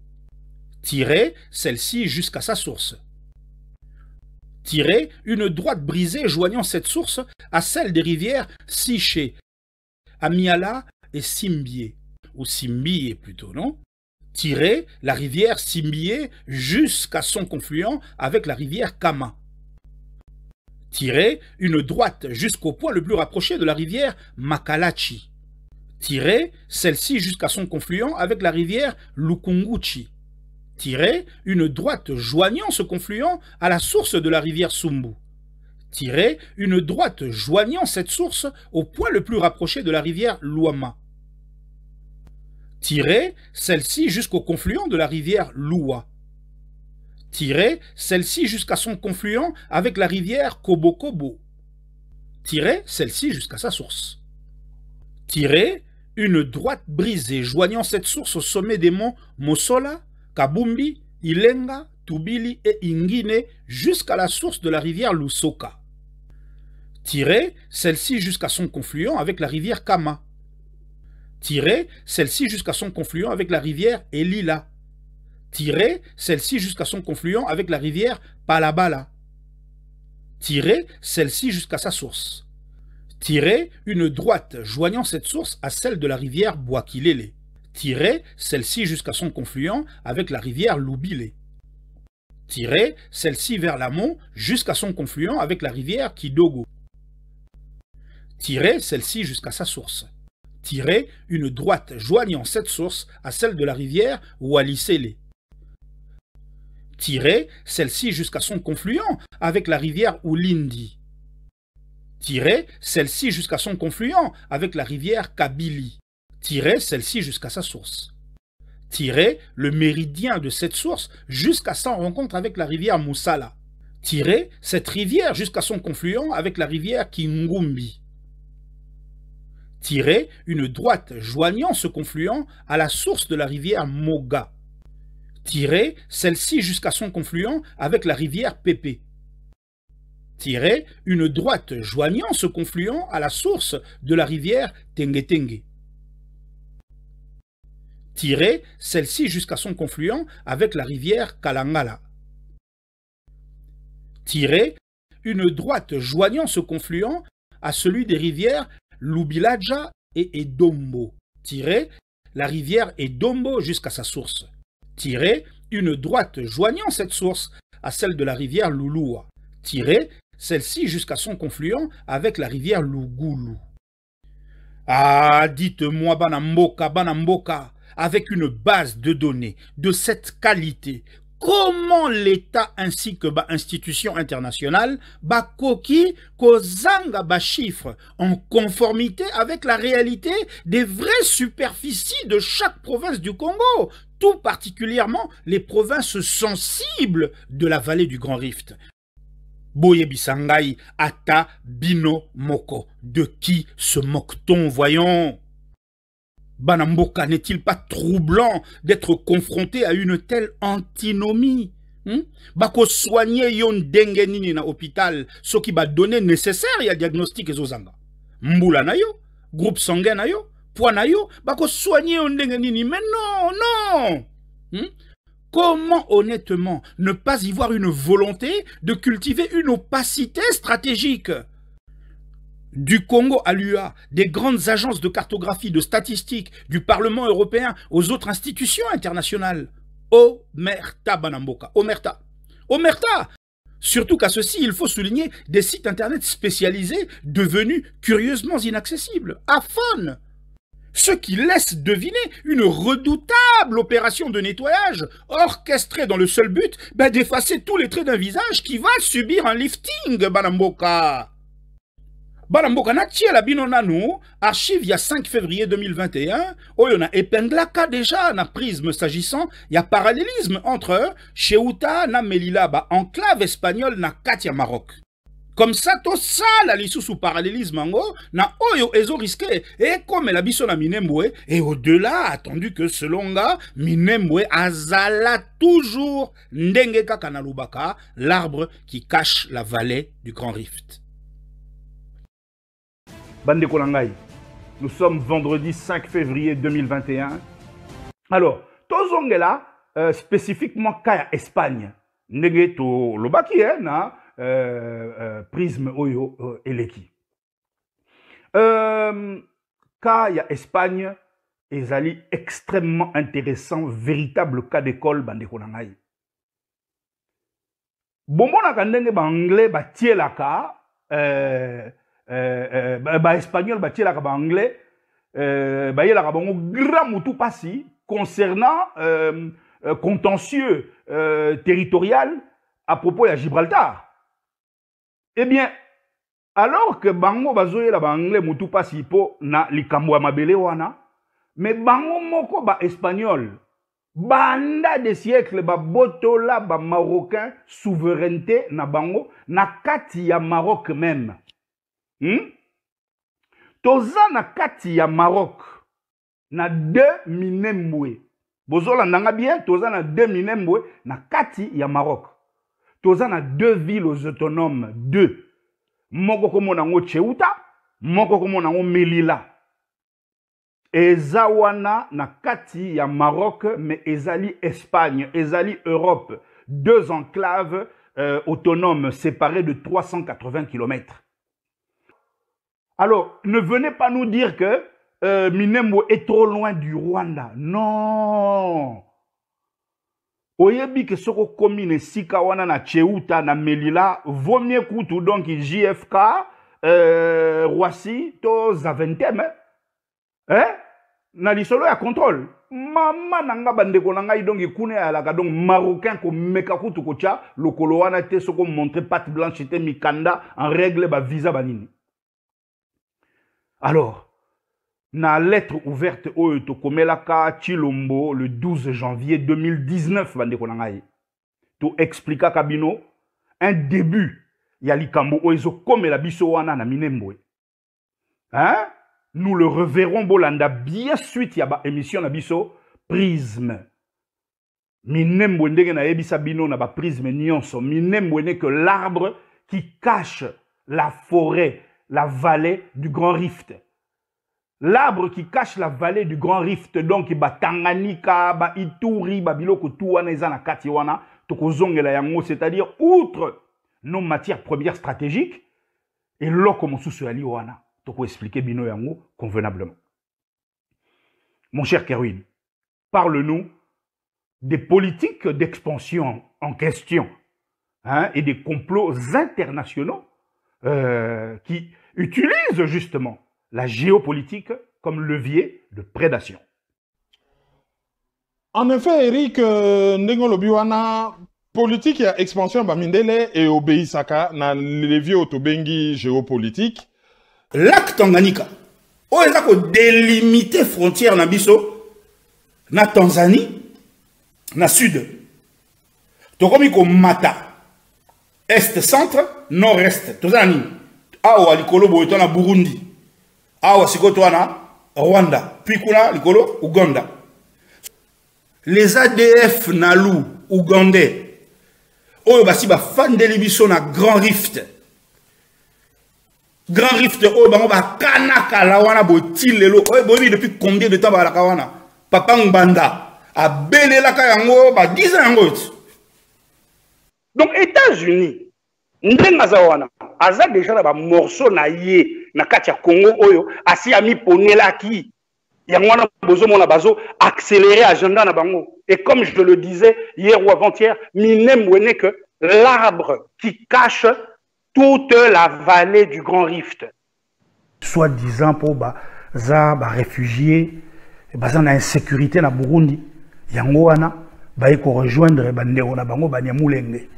Tirer celle-ci jusqu'à sa source une droite brisée joignant cette source à celle des rivières Siché, Amiala et Simbié, ou Simbié plutôt, non Tirer la rivière Simbié jusqu'à son confluent avec la rivière Kama. Tirer une droite jusqu'au point le plus rapproché de la rivière Makalachi. Tirer celle-ci jusqu'à son confluent avec la rivière Lukunguchi. Tirez une droite joignant ce confluent à la source de la rivière Sumbu. Tirez une droite joignant cette source au point le plus rapproché de la rivière Luama. Tirez celle-ci jusqu'au confluent de la rivière Lua. Tirez celle-ci jusqu'à son confluent avec la rivière Kobokobo. Tirez celle-ci jusqu'à sa source. Tirez une droite brisée joignant cette source au sommet des monts Mosola. Kabumbi, Ilenga, Tubili et Ingine jusqu'à la source de la rivière Lusoka. Tirer celle-ci jusqu'à son confluent avec la rivière Kama. Tirer celle-ci jusqu'à son confluent avec la rivière Elila. Tirer celle-ci jusqu'à son confluent avec la rivière Palabala. Tirer celle-ci jusqu'à sa source. Tirer une droite joignant cette source à celle de la rivière Boakilele tirer celle-ci jusqu'à son confluent avec la rivière Loubilé. Tirer celle-ci vers l'amont jusqu'à son confluent avec la rivière Kidogo. Tirer celle-ci jusqu'à sa source. Tirer une droite joignant cette source à celle de la rivière Walisele. Tirer celle-ci jusqu'à son confluent avec la rivière Oulindi. Tirer celle-ci jusqu'à son confluent avec la rivière Kabili. Tirez celle-ci jusqu'à sa source. Tirer le méridien de cette source jusqu'à sa rencontre avec la rivière Moussala. Tirer cette rivière jusqu'à son confluent avec la rivière Kingumbi. Tirer une droite joignant ce confluent à la source de la rivière Moga. Tirer celle-ci jusqu'à son confluent avec la rivière Pepe. tirer une droite joignant ce confluent à la source de la rivière Tengetenge tirer celle-ci jusqu'à son confluent avec la rivière Kalangala. Tirer une droite joignant ce confluent à celui des rivières Lubilaja et Edombo. Tirer la rivière Edombo jusqu'à sa source. Tirer une droite joignant cette source à celle de la rivière Lulua. Tirer celle-ci jusqu'à son confluent avec la rivière Lugulu. Ah, dites-moi Banamboka, Banamboka, avec une base de données de cette qualité, comment l'État ainsi que l'institution internationale chiffre en conformité avec la réalité des vraies superficies de chaque province du Congo tout particulièrement les provinces sensibles de la vallée du Grand Rift. Boyebisangai ata bino moko de qui se moque-t-on voyons Banamboka, n'est-il pas troublant d'être confronté à une telle antinomie Hmm? Hein? bako soigner yon gens nini na hôpital ce qui va donner nécessaire à diagnostic ezozanga mbula na yo groupe sanguin na yo poids na yo bako soigner yon mais non non hein? Comment honnêtement ne pas y voir une volonté de cultiver une opacité stratégique du Congo à l'UA, des grandes agences de cartographie, de statistiques, du Parlement européen aux autres institutions internationales. Omerta Banamboka. Omerta. Omerta Surtout qu'à ceci, il faut souligner des sites internet spécialisés devenus curieusement inaccessibles. faune. Ce qui laisse deviner une redoutable opération de nettoyage orchestrée dans le seul but d'effacer tous les traits d'un visage qui va subir un lifting, Banamboka bana mboka na tiela bino nanu archive ya 5 février 2021 oyo na epenglaka deja na prisme s'agissant y a parallélisme entre Cheuta na Melilla ba enclave espagnole na Katia Maroc comme ça tosala sous parallélisme ango, na oyo ezo Et comme bison na minemwe et au-delà attendu que selon minemwe, azala toujours ndenge kaka l'arbre qui cache la vallée du Grand Rift bandeko na ngai nous sommes vendredi 5 février 2021 alors tozongela euh, spécifiquement ka ya espagne ndenge tolobaki ye na euh, euh, prisme oyo euh, eleki euh, ka ya espagne ezali extrêmement intéressant véritable cas d'école bandeko na ngai bomonaka ndenge baanglais batielaka euh, Euh, euh, espagnol, anglais, baespagnol euh, batielaka baanglais bayelaka bango grand tout passe concernant contentieux territorial à propos de gibraltar eh bien alors que bango bazoyela anglais motu mpasi mpo na likambo Mabelewana, mabele wana mais bango moko espagnol, banda de Botola ba marocain souveraineté na bango na kati ya maroc même hmm? toza na kati ya maroc na de Bozola nanga bien toza na de Minemwe, na kati ya maroc toza na deux villes autonomes deux moko komo nango cheuta moko komo nango melila Ezawana na kati ya maroc mais ezali espagne ezali europe deux enclaves euh, autonomes séparées de 380 kilomètres alors, ne venez pas nous dire que euh, Minembo est trop loin du Rwanda. Non. oyebi que soko komine na wana na cheuta na melila vomie kutu donc jfk euh, rwasi to zaventem Hein? hein? na solo ya contrôle mama nanga bande konanga donc ngai ala kuna donc marocain komeka kutu kotya lokolo wana te soko montre pate blanche te mikanda en règle visa banini alors, na lettre ouverte au tokomelaka chilombo le 12 janvier 2019 bandeko na ngai expliqua bino un début ya likambo oyo ezokomela biso wana na minembwe hein? nous le reverrons bolanda bien suite yaba émission na biso prisme minembwe ndenge nayebisa bino na prisme nyonso minembwe n'est que l'arbre qui cache la forêt la vallée du Grand Rift. L'arbre qui cache la vallée du Grand Rift, donc a Tanganyika, Ituri, ba biloko tout kati tokozongela yango, c'est-à-dire outre nos matières premières stratégiques, et loko se yali wana, toko expliquer bino yango convenablement. Mon cher Kerwin, parle-nous des politiques d'expansion en question hein, et des complots internationaux euh, qui utilisent justement la géopolitique comme levier de prédation. En effet, Eric euh, Ndengolobiwana, politique bah, Mindele expansion ya et dans na levier autobengi la géopolitique est-ce tanganyika oh, a délimité délimiter frontière na biso na tanzanie na sud tokomi Mata, est centre nord est tout ça awa likolo boitana burundi awa sikoyo s'ikotoana rwanda puis kuna likolo uganda les adf Nalu Ougandais. oyo basi de l'émission na grand rift grand rift oyo bango bakana kala wana botili lelo oyo depuis combien de temps la Kawana? papa la Kayango yango 10 ans ti donc états-unis ndenge aza wana aza deja na morceau na ye na Katia ya congo oyo asi ki. yango wana mona bazo accélérer agenda na bango et comme je le disais hier ou avant-hier minem wene que l'arbre qui cache toute la vallée du grand rift soit disant ba réfugié, baréfugié baza na insécurité na burundi yango wana baye rejoindre bandeko na bango banyamulenge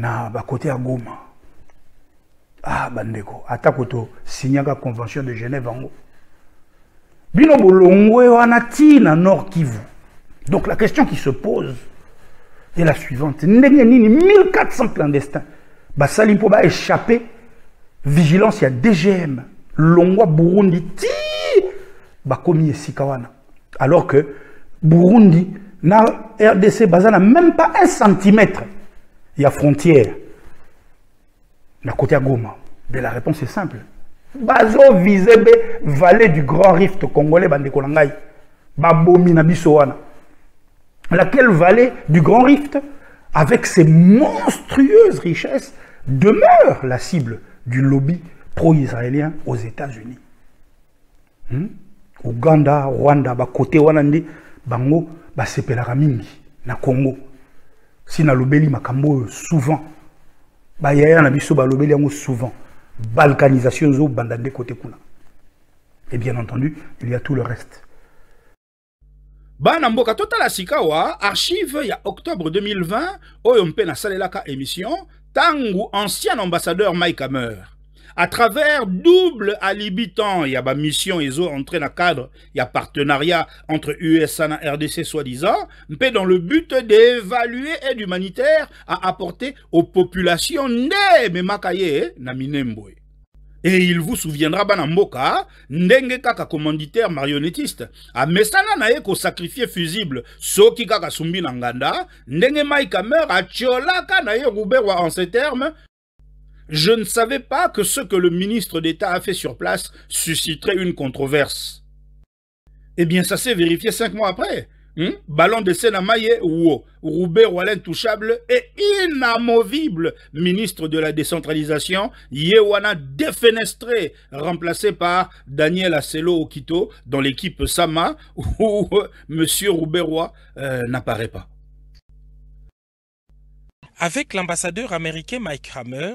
na côté à goma ah bandeko atako la convention de genève haut. bino bolongwe wana dans na nord kivu donc la question qui se pose est la suivante ndenge nini 1400 clandestins basali mpo échappé. vigilance ya dgm longwa burundi ti bakomi Sikawana. wana alors que burundi na rdc Bazana, même pas un centimètre y a frontière la côté à Goma Mais ben, la réponse est simple bazo visé ben, vallée du grand rift congolais bande babomi laquelle vallée du grand rift avec ses monstrueuses richesses demeure la cible du lobby pro-israélien aux États-Unis. Hmm? Ouganda, Rwanda, côté wana bango ba sepelaka na Congo si Lobeli makambo souvent souvent bayaya na biso balobeli yango souvent balkanisation Zo Bandande côté kuna et bien entendu il y a tout le reste bana mboka totala sikawa il archive ya octobre 2020 oyo mpe ca émission tangu ancien ambassadeur mike amer à travers double alibitant. Il y a ma mission iso entrée dans le cadre, il y a partenariat entre USA et RDC soi-disant, mais dans le but d'évaluer l'aide humanitaire à apporter aux populations nées, makaye, na e. Et il vous souviendra Banamboka, Ndenge Kaka commanditaire marionnettiste. à mesana nae ko sacrifier fusible, Soki Kaka Sumbi Nanganda, Ndenge Maïka meurt, a Tcholaka nae Rouberwa en ces termes, je ne savais pas que ce que le ministre d'État a fait sur place susciterait une controverse. Eh bien, ça s'est vérifié cinq mois après. Hmm? Ballon de Sénamaye, wow. Roubert touchable et inamovible ministre de la décentralisation, Yewana défenestré, remplacé par Daniel Acelo Okito dans l'équipe Sama où euh, Monsieur euh, n'apparaît pas. Avec l'ambassadeur américain Mike Hammer,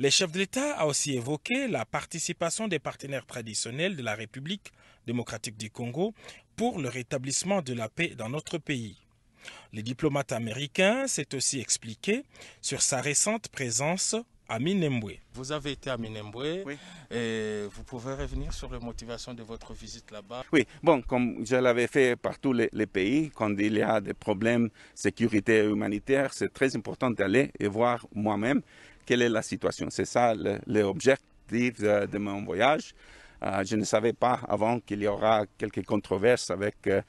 le chef de l'État a aussi évoqué la participation des partenaires traditionnels de la République démocratique du Congo pour le rétablissement de la paix dans notre pays. Les diplomates américains s'est aussi expliqué sur sa récente présence à Vous avez été à Minembwe et vous pouvez revenir sur les motivations de votre visite là-bas. Oui, bon, comme je l'avais fait partout tous les, pays, quand il y a des problèmes sécurité humanitaire, c'est très important d'aller et voir moi-même quelle est la situation. C'est ça l'objectif de, de mon voyage. Euh, je ne savais pas avant qu'il y aura quelques controverses avec euh,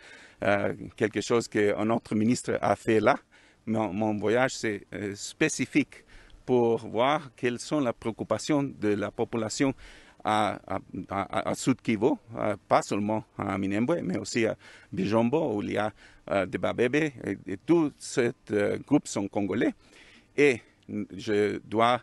euh, quelque chose qu'un autre ministre a fait là. mais mon voyage, c'est spécifique pour voir quelles sont les préoccupations de la population à, à, Sud-Kivu, euh, pas seulement à Minembwe, mais aussi à Bijombo, où il y a euh, des Babébé, et, et tous ces euh, groupes sont congolais. Et je dois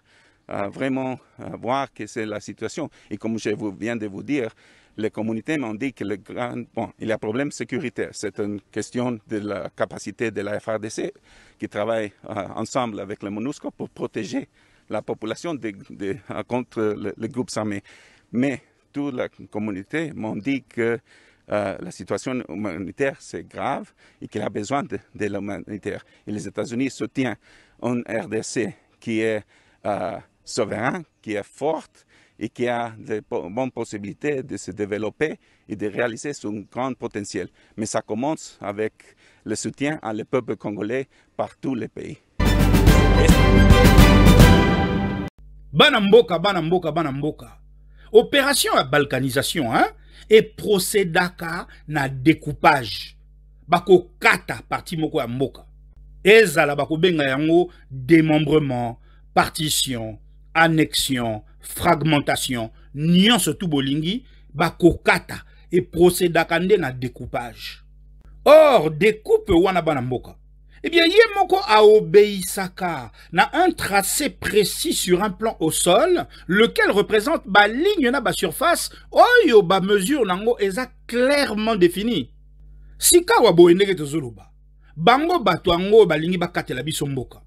vraiment voir que c'est la situation. Et comme je vous viens de vous dire, les communautés m'ont dit que le grand, bon, il y a un problème sécuritaire. C'est une question de la capacité de la FRDC qui travaille euh, ensemble avec le MONUSCO pour protéger la population contre les groupes armés. Mais toute la communauté m'a dit que euh, la situation humanitaire, c'est grave et qu'elle a besoin de, de l'humanitaire. Et les États-Unis soutiennent une RDC qui est euh, souverain souveraine, qui est forte, et qui a de bonnes possibilités de se développer et de réaliser son grand potentiel. Mais ça commence avec le soutien à le peuple congolais par tous les pays. Bana mboka, bana Opération à balkanisation, hein? Et procédaka na découpage. Bako kata parti moko mboka. Ezala bako démembrement, partition, annexion, fragmentation, nuance tout bolingi, kokata, et procédaka kande na découpage. Or, découpe wana bana mboka. Eh bien, yemoko a obéissaka na un tracé précis sur un plan au sol, lequel représente ba ligne na ba surface, oyo ba mesure nango eza clairement défini. Sika wa boendeke zuluba, Bango bato ango ba bakatela biso mboka.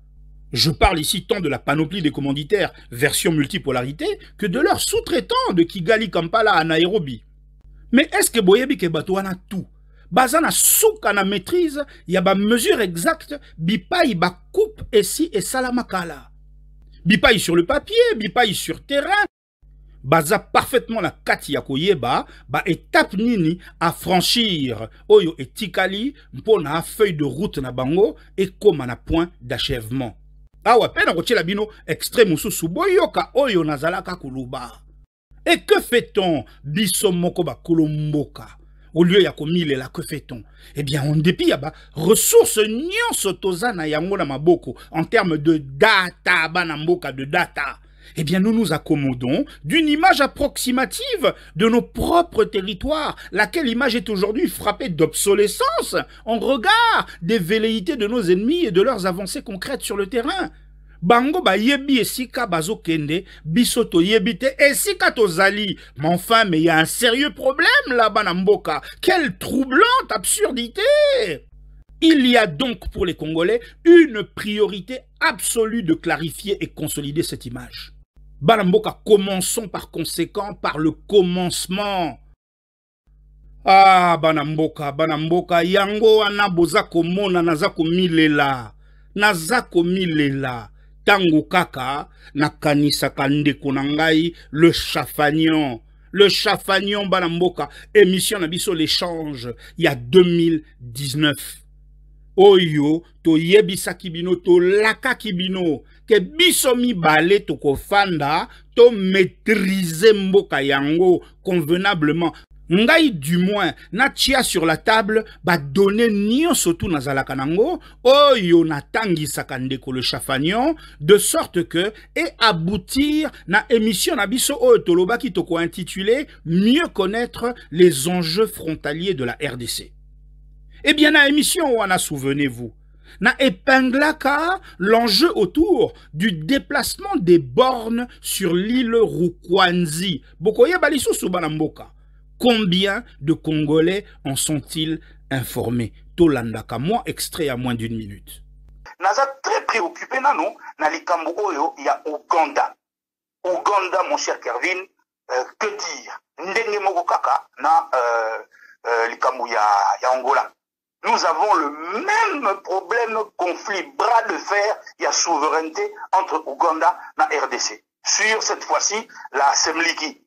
Je parle ici tant de la panoplie des commanditaires version multipolarité que de leurs sous-traitants de Kigali, Kampala à Nairobi. Mais est-ce que Boyebi Kebatuana tout Bazana soukana maîtrise, yaba mesure exacte, bipai ba coupe ici et salamakala. Bipai sur le papier, bipai sur terrain. Baza parfaitement la kati ya ba étape nini à franchir. Oyo tikali, mpona feuille de route na bango, et comme point d'achèvement awa pe la bino extrait mosusu boyoka oyo nazalaka kuluba. Et que fait-on biso moko kulomboka. au lieu ya la que fait-on eh bien on dépit ya ressources nyonso tozana na yango na maboko en termes de data na mboka de data eh bien nous nous accommodons d'une image approximative de nos propres territoires, laquelle image est aujourd'hui frappée d'obsolescence en regard des velléités de nos ennemis et de leurs avancées concrètes sur le terrain. bango yebi esika kende, bisoto te esika tozali mais enfin mais y a un sérieux problème là-bas Namboka. quelle troublante absurdité Il y a donc pour les Congolais une priorité absolue de clarifier et consolider cette image. Balamboka, commençons par conséquent par le commencement. Ah, Banamboka, Banamboka, Yango, Anaboza, Komona, Nazako, Milela, Nazako, Milela, Tango, Kaka, kanisa kande kunangai le Chafagnon. Le Chafagnon, Banamboka, émission Nabiso, l'échange, il y a 2019. Oyo, to yebisa kibino, to laka kibino, ke biso toko to maîtriser mboka yango convenablement ngai du moins natia sur la table badone surtout na zalaka nango oyo Yonatangi Sakandeko, le chafagnon de sorte que et aboutir na émission na biso oyo toko intitulé mieux connaître les enjeux frontaliers de la rdc eh bien na émission a souvenez-vous na épinglaka l'enjeu autour du déplacement des bornes sur l'île Rukwanzi. Bokoyeba lisusu bana Combien de Congolais en sont-ils informés Tolandaka, moi extrait à moins d'une minute. Naza très préoccupé nano na il y a Ouganda. Ouganda mon cher Kervin, euh, que dire? Ndenge Mogokaka na euh, euh, ya ya Angola nous avons le même problème, conflit, bras de fer, il y a souveraineté entre Ouganda et RDC. Sur cette fois-ci la Semliki,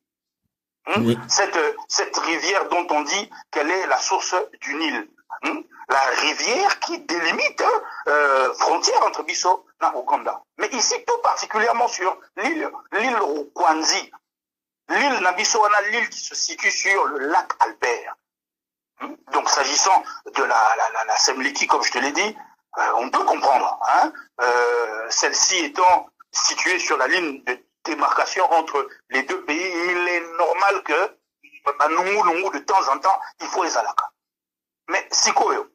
hmm? cette, cette rivière dont on dit qu'elle est la source du Nil. Hmm? La rivière qui délimite euh, frontière entre Bissau et Ouganda. Mais ici, tout particulièrement sur l'île, l'île Rukwanzi. L'île Nabiso, on a l'île qui se situe sur le lac Albert. Donc s'agissant de la, la, Semliki, comme je te l'ai dit, euh, on peut comprendre. Hein, euh, celle-ci étant située sur la ligne de démarcation entre les deux pays, il est normal que bah, nous, nous, de temps en temps, il faut les alakas. Mais Sikoyo,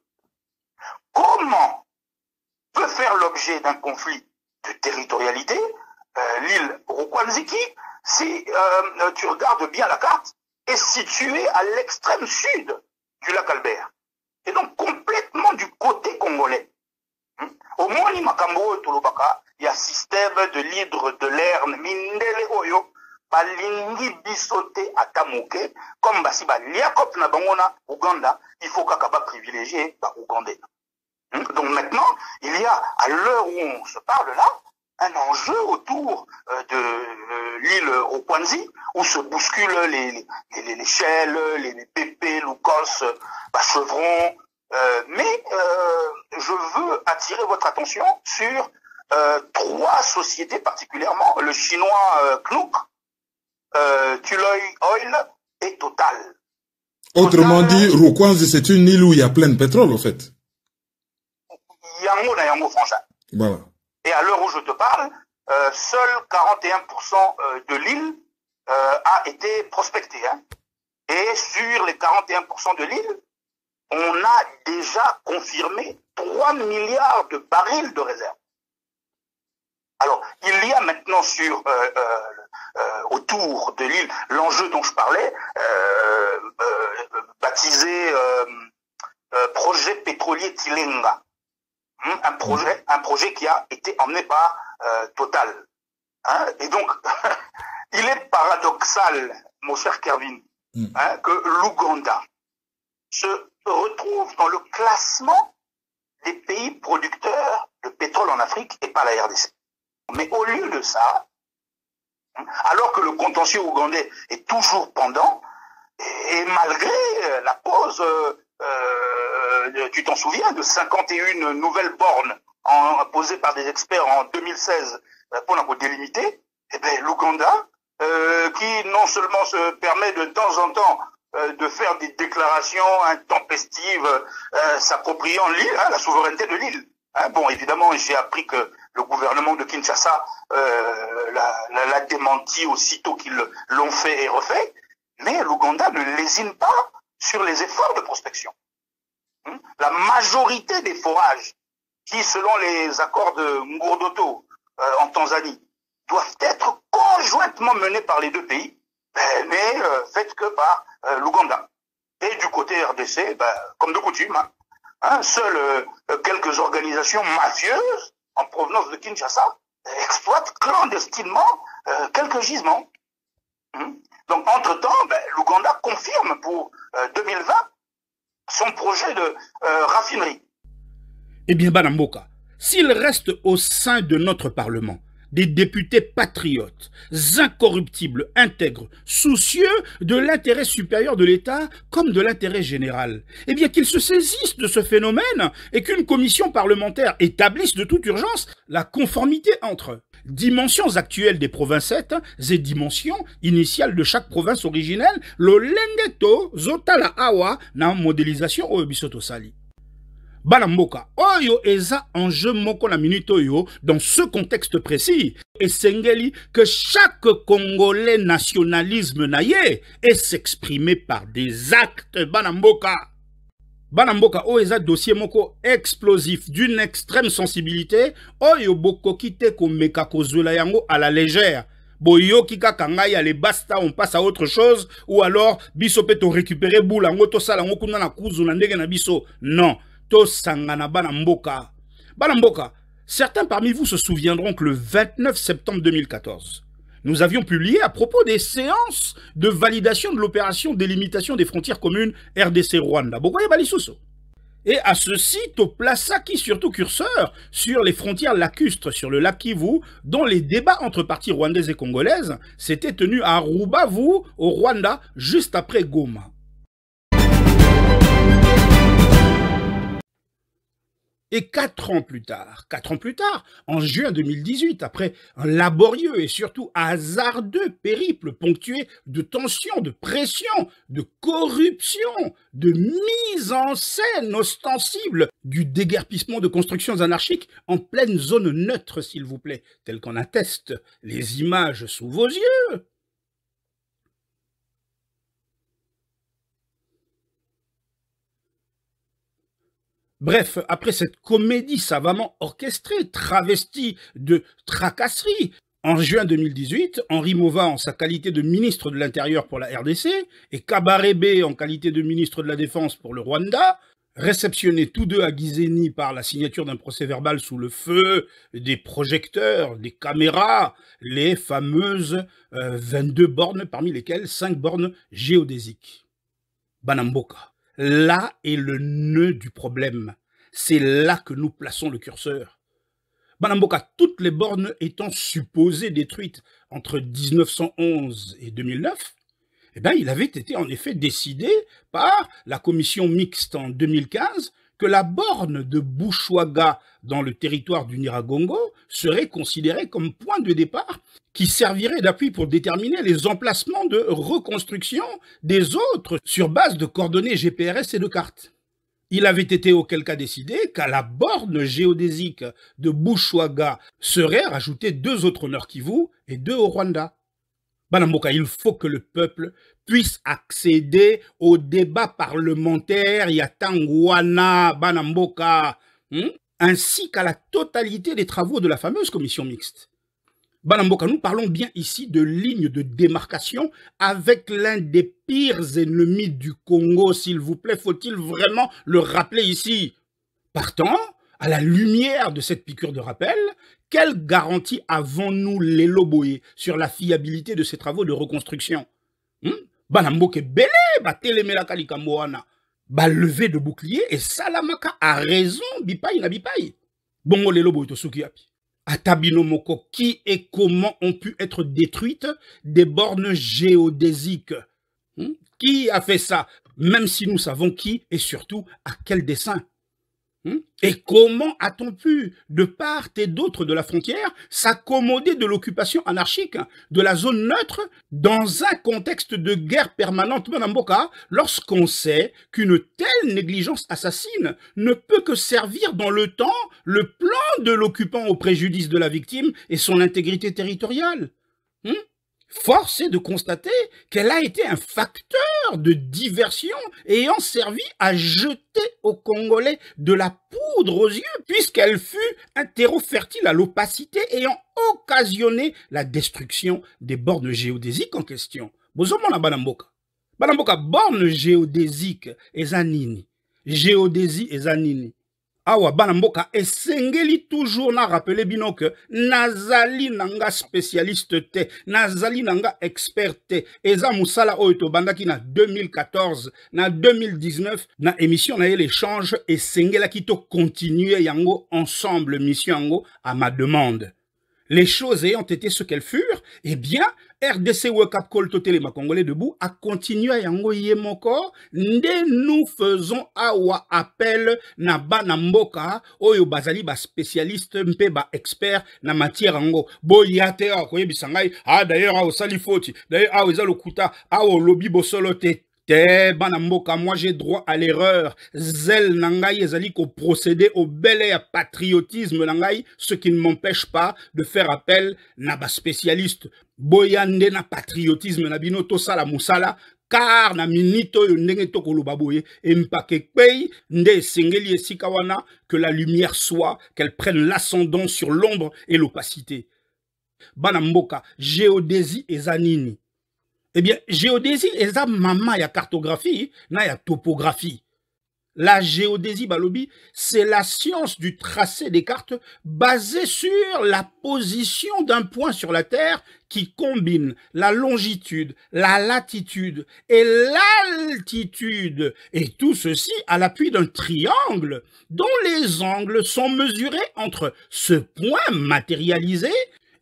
comment peut faire l'objet d'un conflit de territorialité euh, l'île Rokwanziki, si tu regardes bien la carte, est située à l'extrême sud du lac Albert. Et donc complètement du côté congolais. Hmm? Au moins, Makambo Tolobaka, il y a système de l'hydre de l'Erne, Mindele Oyo, balingi biso te ata comme basi balia kope na bango na il faut privilégié par ougandais. Hmm? donc maintenant il y a à l'heure où on se parle là un enjeu autour euh, de euh, l'île Rokwanzi, où se bousculent les, les, les Shell, les, les PP, bah, Chevron. Euh, mais je veux attirer votre attention sur trois sociétés particulièrement, le chinois Knouk, Tuloy Oil et Total. Autrement dit, Rokwanzi, c'est une île où il y a plein de pétrole, en fait. Yango na Yango, franchement. Voilà. Et à l'heure où je te parle, euh, seul 41% euh, de l'île euh, a été prospecté. Hein. Et sur les 41% de l'île, on a déjà confirmé 3 milliards de barils de réserve. Alors, il y a maintenant sur autour de l'île l'enjeu dont je parlais, baptisé projet pétrolier Tilenga un projet, un projet qui a été emmené par euh, Total. Hein, et donc, il est paradoxal, mon cher Kervin, mm. hein, que l'Ouganda se retrouve dans le classement des pays producteurs de pétrole en Afrique et pas la RDC. Mais au lieu de ça, hein, alors que le contentieux ougandais est toujours pendant, et, malgré euh, la pause euh, euh, tu t'en souviens de 51 nouvelles bornes imposées posées par des experts en 2016 euh, pour la délimiter eh ben, l'Ouganda, euh, qui non seulement se permet de, temps en temps de faire des déclarations intempestives s'appropriant l'île, hein, la souveraineté de l'île. Hein. bon, évidemment, j'ai appris que le gouvernement de Kinshasa l'a, la, démenti aussitôt qu'ils l'ont fait et refait, mais l'Ouganda ne lésine pas sur les efforts de prospection la majorité des forages qui, selon les accords de Ngurdoto euh, en Tanzanie, doivent être conjointement menés par les deux pays, ben, mais euh, que par euh, l'Ouganda. Et du côté RDC, ben, comme de coutume, hein, hein, seules quelques organisations mafieuses en provenance de Kinshasa exploitent clandestinement quelques gisements. Hmm. Donc, entre-temps, ben, l'Ouganda confirme pour 2020 son projet de euh, raffinerie. Eh bien, Banamboka, s'il reste au sein de notre Parlement des députés patriotes, incorruptibles, intègres, soucieux de l'intérêt supérieur de l'État comme de l'intérêt général, eh bien qu'ils se saisissent de ce phénomène et qu'une commission parlementaire établisse de toute urgence la conformité entre eux dimensions actuelles des provinces, et hein, dimensions initiales de chaque province originelle, le lengeto zotala awa na modélisation oyo bisoto sali. Balamboka, oyo eza enjeu moko la minute oyo dans ce contexte précis Et sengeli que chaque congolais nationalisme na est s'exprimer par des actes balamboka BANAMBOKA mboka o oh, dossier moko explosif d'une extrême sensibilité oyo oh, bokoki te komeka kozwela yango à la légère boyoki kaka ngai le basta on passe à autre chose ou alors biso mpe torécupere bula yango tosala yango kuna na kuzu biso non tosangana bana mboka BANAMBOKA. mboka certains parmi vous se souviendront que le 29 septembre 2014 nous avions publié à propos des séances de validation de l'opération délimitation des frontières communes RDC-Rwanda. Et à ce site, au qui surtout curseur sur les frontières lacustres, sur le lac Kivu, dont les débats entre parties rwandaises et congolaises s'étaient tenus à Rubavu, au Rwanda, juste après Goma. Et quatre ans plus tard, quatre ans plus tard, en juin 2018, après un laborieux et surtout hasardeux périple ponctué de tensions, de pressions, de corruption, de mise en scène ostensible du déguerpissement de constructions anarchiques en pleine zone neutre, s'il vous plaît, tel qu'en attestent les images sous vos yeux, Bref, après cette comédie savamment orchestrée, travestie de tracasserie, en juin 2018, Henri Mova en sa qualité de ministre de l'Intérieur pour la RDC et Cabaret B en qualité de ministre de la Défense pour le Rwanda, réceptionnés tous deux à Gizeni par la signature d'un procès verbal sous le feu des projecteurs, des caméras, les fameuses 22 euh, bornes, parmi lesquelles 5 bornes géodésiques. Banamboka. Là est le nœud du problème. C'est là que nous plaçons le curseur. Banamboka, toutes les bornes étant supposées détruites entre 1911 et 2009, eh bien, il avait été en effet décidé par la commission mixte en 2015 que la borne de Bouchouaga dans le territoire du Niragongo serait considérée comme point de départ qui servirait d'appui pour déterminer les emplacements de reconstruction des autres sur base de coordonnées GPRS et de cartes. Il avait été auquel cas décidé qu'à la borne géodésique de Bouchouaga seraient rajoutés deux autres Nord Kivu et deux au Rwanda. Banamoka, il faut que le peuple puissent accéder au débat parlementaire Yatangwana Banamboka, hmm, ainsi qu'à la totalité des travaux de la fameuse commission mixte. Banamboka, nous parlons bien ici de ligne de démarcation avec l'un des pires ennemis du Congo, s'il vous plaît, faut-il vraiment le rappeler ici Partant, à la lumière de cette piqûre de rappel, quelle garantie avons-nous les Loboé sur la fiabilité de ces travaux de reconstruction hmm? bana belé ebele batelemelaka likambo wana levé de bouclier esalamaka a raison bipai na bipai bongo lelo boye tosuki yapi ata bino moko qui et comment ont pu être détruites des bornes géodésiques hmm? qui a fait ça même si nous savons qui et surtout à quel dessein Hmm? Et comment a-t-on pu, de part et d'autre de la frontière, s'accommoder de l'occupation anarchique de la zone neutre dans un contexte de guerre permanente, madame Boka, lorsqu'on sait qu'une telle négligence assassine ne peut que servir dans le temps le plan de l'occupant au préjudice de la victime et son intégrité territoriale hmm? force est de constater qu'elle a été un facteur de diversion ayant servi à jeter aux Congolais de la poudre aux yeux, puisqu'elle fut un terreau fertile à l'opacité ayant occasionné la destruction des bornes géodésiques en question. la Banamboka. borne géodésique, Ezanini. Géodésie, Ezanini awa bana mboka esengeli toujours na rappelé, bino nazali n'anga spécialiste te nazali nanga experte, expert te eza mosala oyo na 2014 na 2019 na émission na eu l'échange Sengeli continuer yango ensemble mission yango à ma demande les choses ayant été ce qu'elles furent, eh bien, RDC Wekap Totele Congolais debout a continué à yango yemoko nde nous faisons awa appel na na mboka oyo bazali ba spécialiste mpe ba expert na matière yango a koye bisangay. ah d'ailleurs sali foti d'ailleurs a ou lobby bo te te Banamboka, moi j'ai droit à l'erreur Zel na ngai qu'au procéder au bel air patriotisme na ce qui ne m'empêche pas de faire appel na spécialiste. spécialiste. Boyande na patriotisme na to sala musala, car na minito yon ndenge tokoloba boye empaka ekpei nde singeli esika wana que la lumière soit qu'elle prenne l'ascendant sur l'ombre et l'opacité bana géodésie ezanini. Eh bien, géodésie, il y a cartographie, y a topographie. La géodésie, balobi, c'est la science du tracé des cartes basée sur la position d'un point sur la Terre qui combine la longitude, la latitude et l'altitude, et tout ceci à l'appui d'un triangle dont les angles sont mesurés entre ce point matérialisé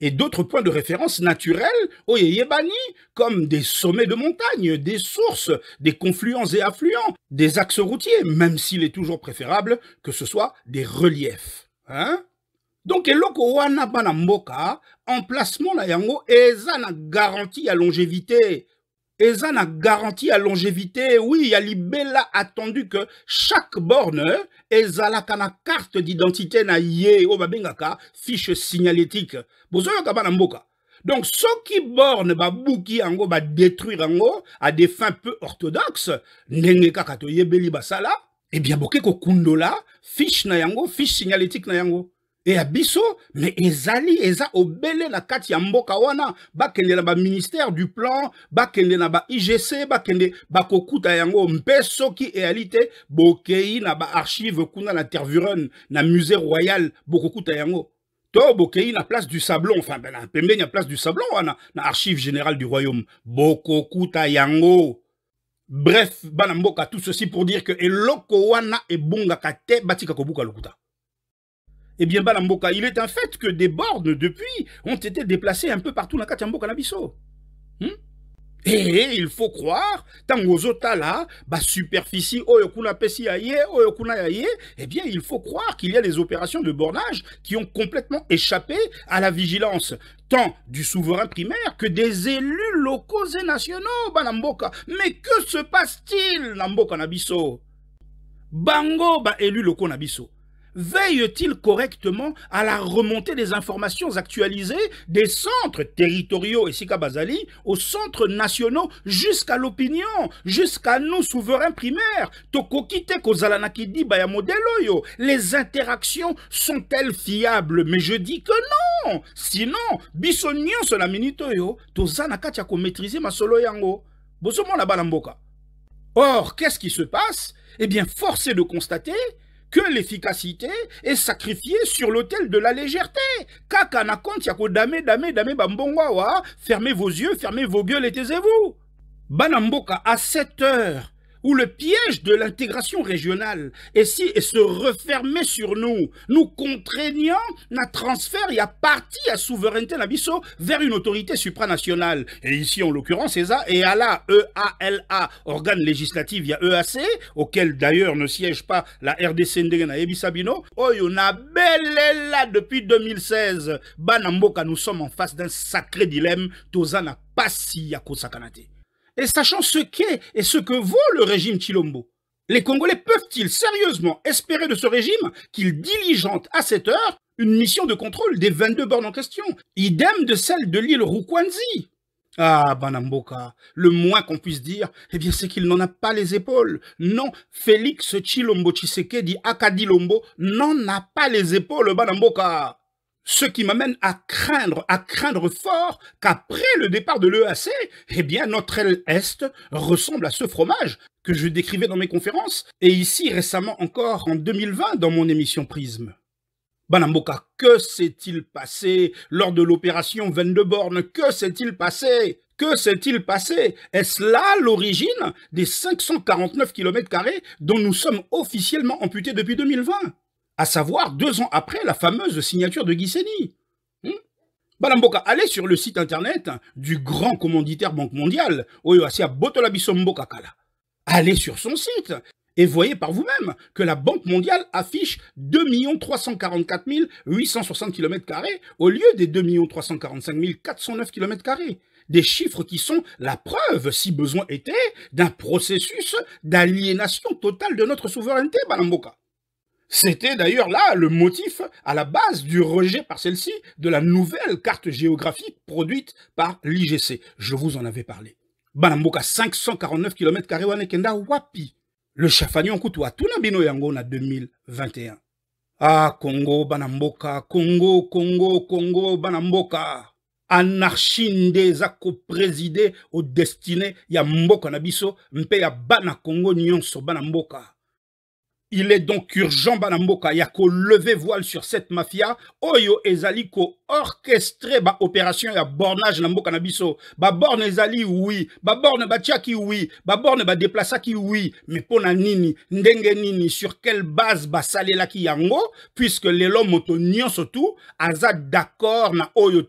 et d'autres points de référence naturels au Yebani, comme des sommets de montagne, des sources, des confluents et affluents, des axes routiers, même s'il est toujours préférable que ce soit des reliefs. Hein? Donc, eloko wana emplacement la yango, est na garantie à longévité eza na garanti à longévité Oui, yali libella attendu que chaque borne ezala kana carte d'identité na benga ka babengaka fiche signalétique Bozoyo kabana mboka donc soki borne ango ba détruire ango à des fins peu orthodoxes nengeka katoyebeli basala et eh bien boke kundola, fiche na yango fiche signalétique na yango et ya biso mais ezali eza obele la Katia mboka wana bakende na ministère du plan bakende na IGC, bakende bakokuta yango mpeso qui est alité, bokei na archive kuna na tervuron na musée royal bokokuta yango to bokei na place du sablon enfin ben, na place du sablon na archive générale du royaume bokokuta yango bref bana mboka tout ceci pour dire que eloko wana Bunga, kate, batika kobuka lokuta eh bien, Balamboka, il est un fait que des bornes, depuis, ont été déplacées un peu partout dans Katiambo Kanabiso. Hmm? Et eh, eh, il faut croire, tant bah, superficie, Oyokuna Pesi Aye, Oyokuna eh bien, il faut croire qu'il y a des opérations de bornage qui ont complètement échappé à la vigilance, tant du souverain primaire que des élus locaux et nationaux, Balamboka. Mais que se passe-t-il, Namboka Nabiso? Bango, bah, élus locaux Veille-t-il correctement à la remontée des informations actualisées des centres territoriaux et Sikabazali aux centres nationaux jusqu'à l'opinion, jusqu'à nos souverains primaires les interactions sont-elles fiables Mais je dis que non Sinon, ko maîtriser Yango. Balamboka. Or, qu'est-ce qui se passe Eh bien, force est de constater que l'efficacité est sacrifiée sur l'autel de la légèreté. Kaka na yako dame dame dame fermez vos yeux, fermez vos gueules et taisez-vous. Banamboka, à 7 heures, où le piège de l'intégration régionale est si, se refermer sur nous, nous contraignant à transfert et à partie à souveraineté l'abisso vers une autorité supranationale. Et ici, en l'occurrence, c'est ça. et à la EALA, organe législatif, il y a EAC, auquel d'ailleurs ne siège pas la RDC Ndegena et Bissabino. Oh, en a belle là depuis 2016. Banamboka, nous sommes en face d'un sacré dilemme. n'a si Passi à Canaté et sachant ce qu'est et ce que vaut le régime Chilombo. Les Congolais peuvent-ils sérieusement espérer de ce régime qu'il diligente à cette heure une mission de contrôle des 22 bornes en question, idem de celle de l'île Rukwanzi ah, Banamboka, le moins qu'on puisse dire, eh bien, c'est qu'il n'en a pas les épaules. Non, Félix Chilombo dit Akadilombo n'en a pas les épaules, Banamboka. Ce qui m'amène à craindre, à craindre fort qu'après le départ de l'EAC, eh bien, notre aile Est ressemble à ce fromage que je décrivais dans mes conférences et ici récemment encore en 2020 dans mon émission Prisme. Banamboka, que s'est-il passé lors de l'opération Vendeborn Que s'est-il passé Que s'est-il passé Est-ce là l'origine des 549 km dont nous sommes officiellement amputés depuis 2020 à savoir deux ans après la fameuse signature de Guiseni. Hmm allez sur le site internet du grand commanditaire Banque mondiale, Oyoasia e Botolabisomboka Kala. Allez sur son site et voyez par vous-même que la Banque mondiale affiche 2 344 860 km au lieu des 2 345 409 km Des chiffres qui sont la preuve, si besoin était, d'un processus d'aliénation totale de notre souveraineté, Balamboka. C'était d'ailleurs là le motif à la base du rejet par celle-ci de la nouvelle carte géographique produite par l'IGC. Je vous en avais parlé. Banamboka 549 km wanekenda wapi. Le chafani koutoua tout na bino na 2021. Ah, Congo, Banamboka, Congo, Congo, Congo, Banamboka. Anarchie des présidé au destiné ya mboka na biso, mpe bana Congo nyonso Banamboka. Il est donc urgent, Banamboka, a qu'on lever voile sur cette mafia, oyo ezaliko orchestré ba opération ya bornage na mboka na biso ba borne oui ba borne Tchaki, oui ba borne bah, ki oui mais pona nini ndenge nini sur quelle base bah, ki yango puisque les lo moto nyonso tout aza d'accord na oyo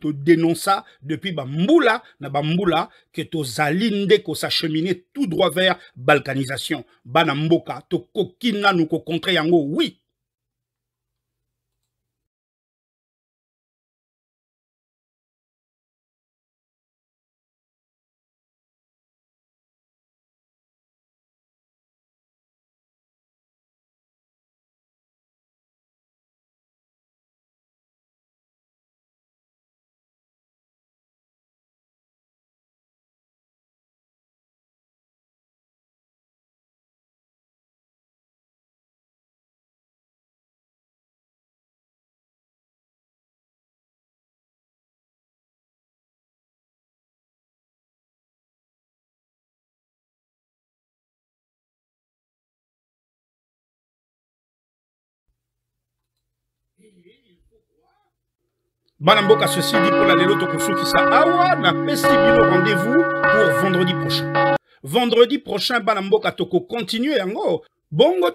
ça depuis bah, mbula, na que ke ko nde cheminer tout droit vers balkanisation na mboka tokoki ko kokontre yango oui bana mboka ceci dit pour la lelo tokosukisa awa na pestibino rendez-vous pour vendredi prochain vendredi prochain bana mboka continuer yango bongo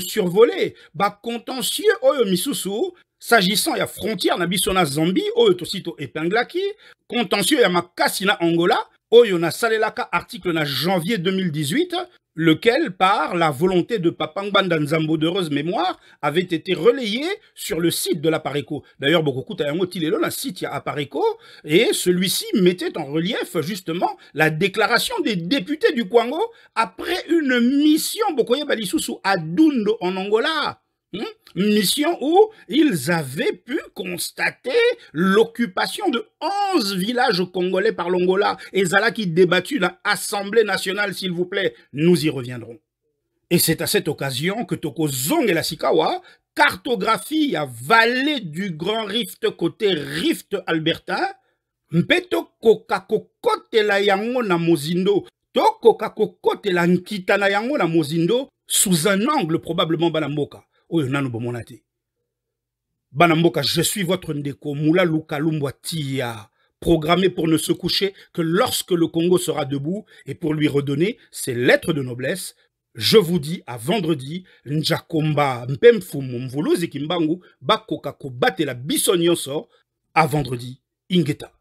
survolé, ba contentieux oyo misusu s'agissant ya frontière na biso na zambie oyo tosi épinglaki, contentieux ya ma na angola oyo salelaka article na janvier 2018 lequel, par la volonté de Papangban d'Anzambo d'heureuse mémoire, avait été relayé sur le site de l'Apareco. D'ailleurs, beaucoup il est là, le site Apareco, et celui-ci mettait en relief justement la déclaration des députés du Kwango après une mission Bokoye Balisusu à Dundo en Angola. Hmm? mission où ils avaient pu constater l'occupation de 11 villages congolais par l'Ongola, Et qui débattu dans l'Assemblée nationale, s'il vous plaît. Nous y reviendrons. Et c'est à cette occasion que Tokozong et la Sikawa cartographie à vallée du Grand Rift côté Rift Alberta, yango na mozindo, la yango na mozindo sous un angle probablement balamoka oyo nanu je suis votre ndeko Mula luka tia programmé pour ne se coucher que lorsque le Congo sera debout et pour lui redonner ses lettres de noblesse. Je vous dis à vendredi, Njakomba Mpemfumu Mvuluzi Kimbangu Bakoka kobatela la à vendredi, Ingeta.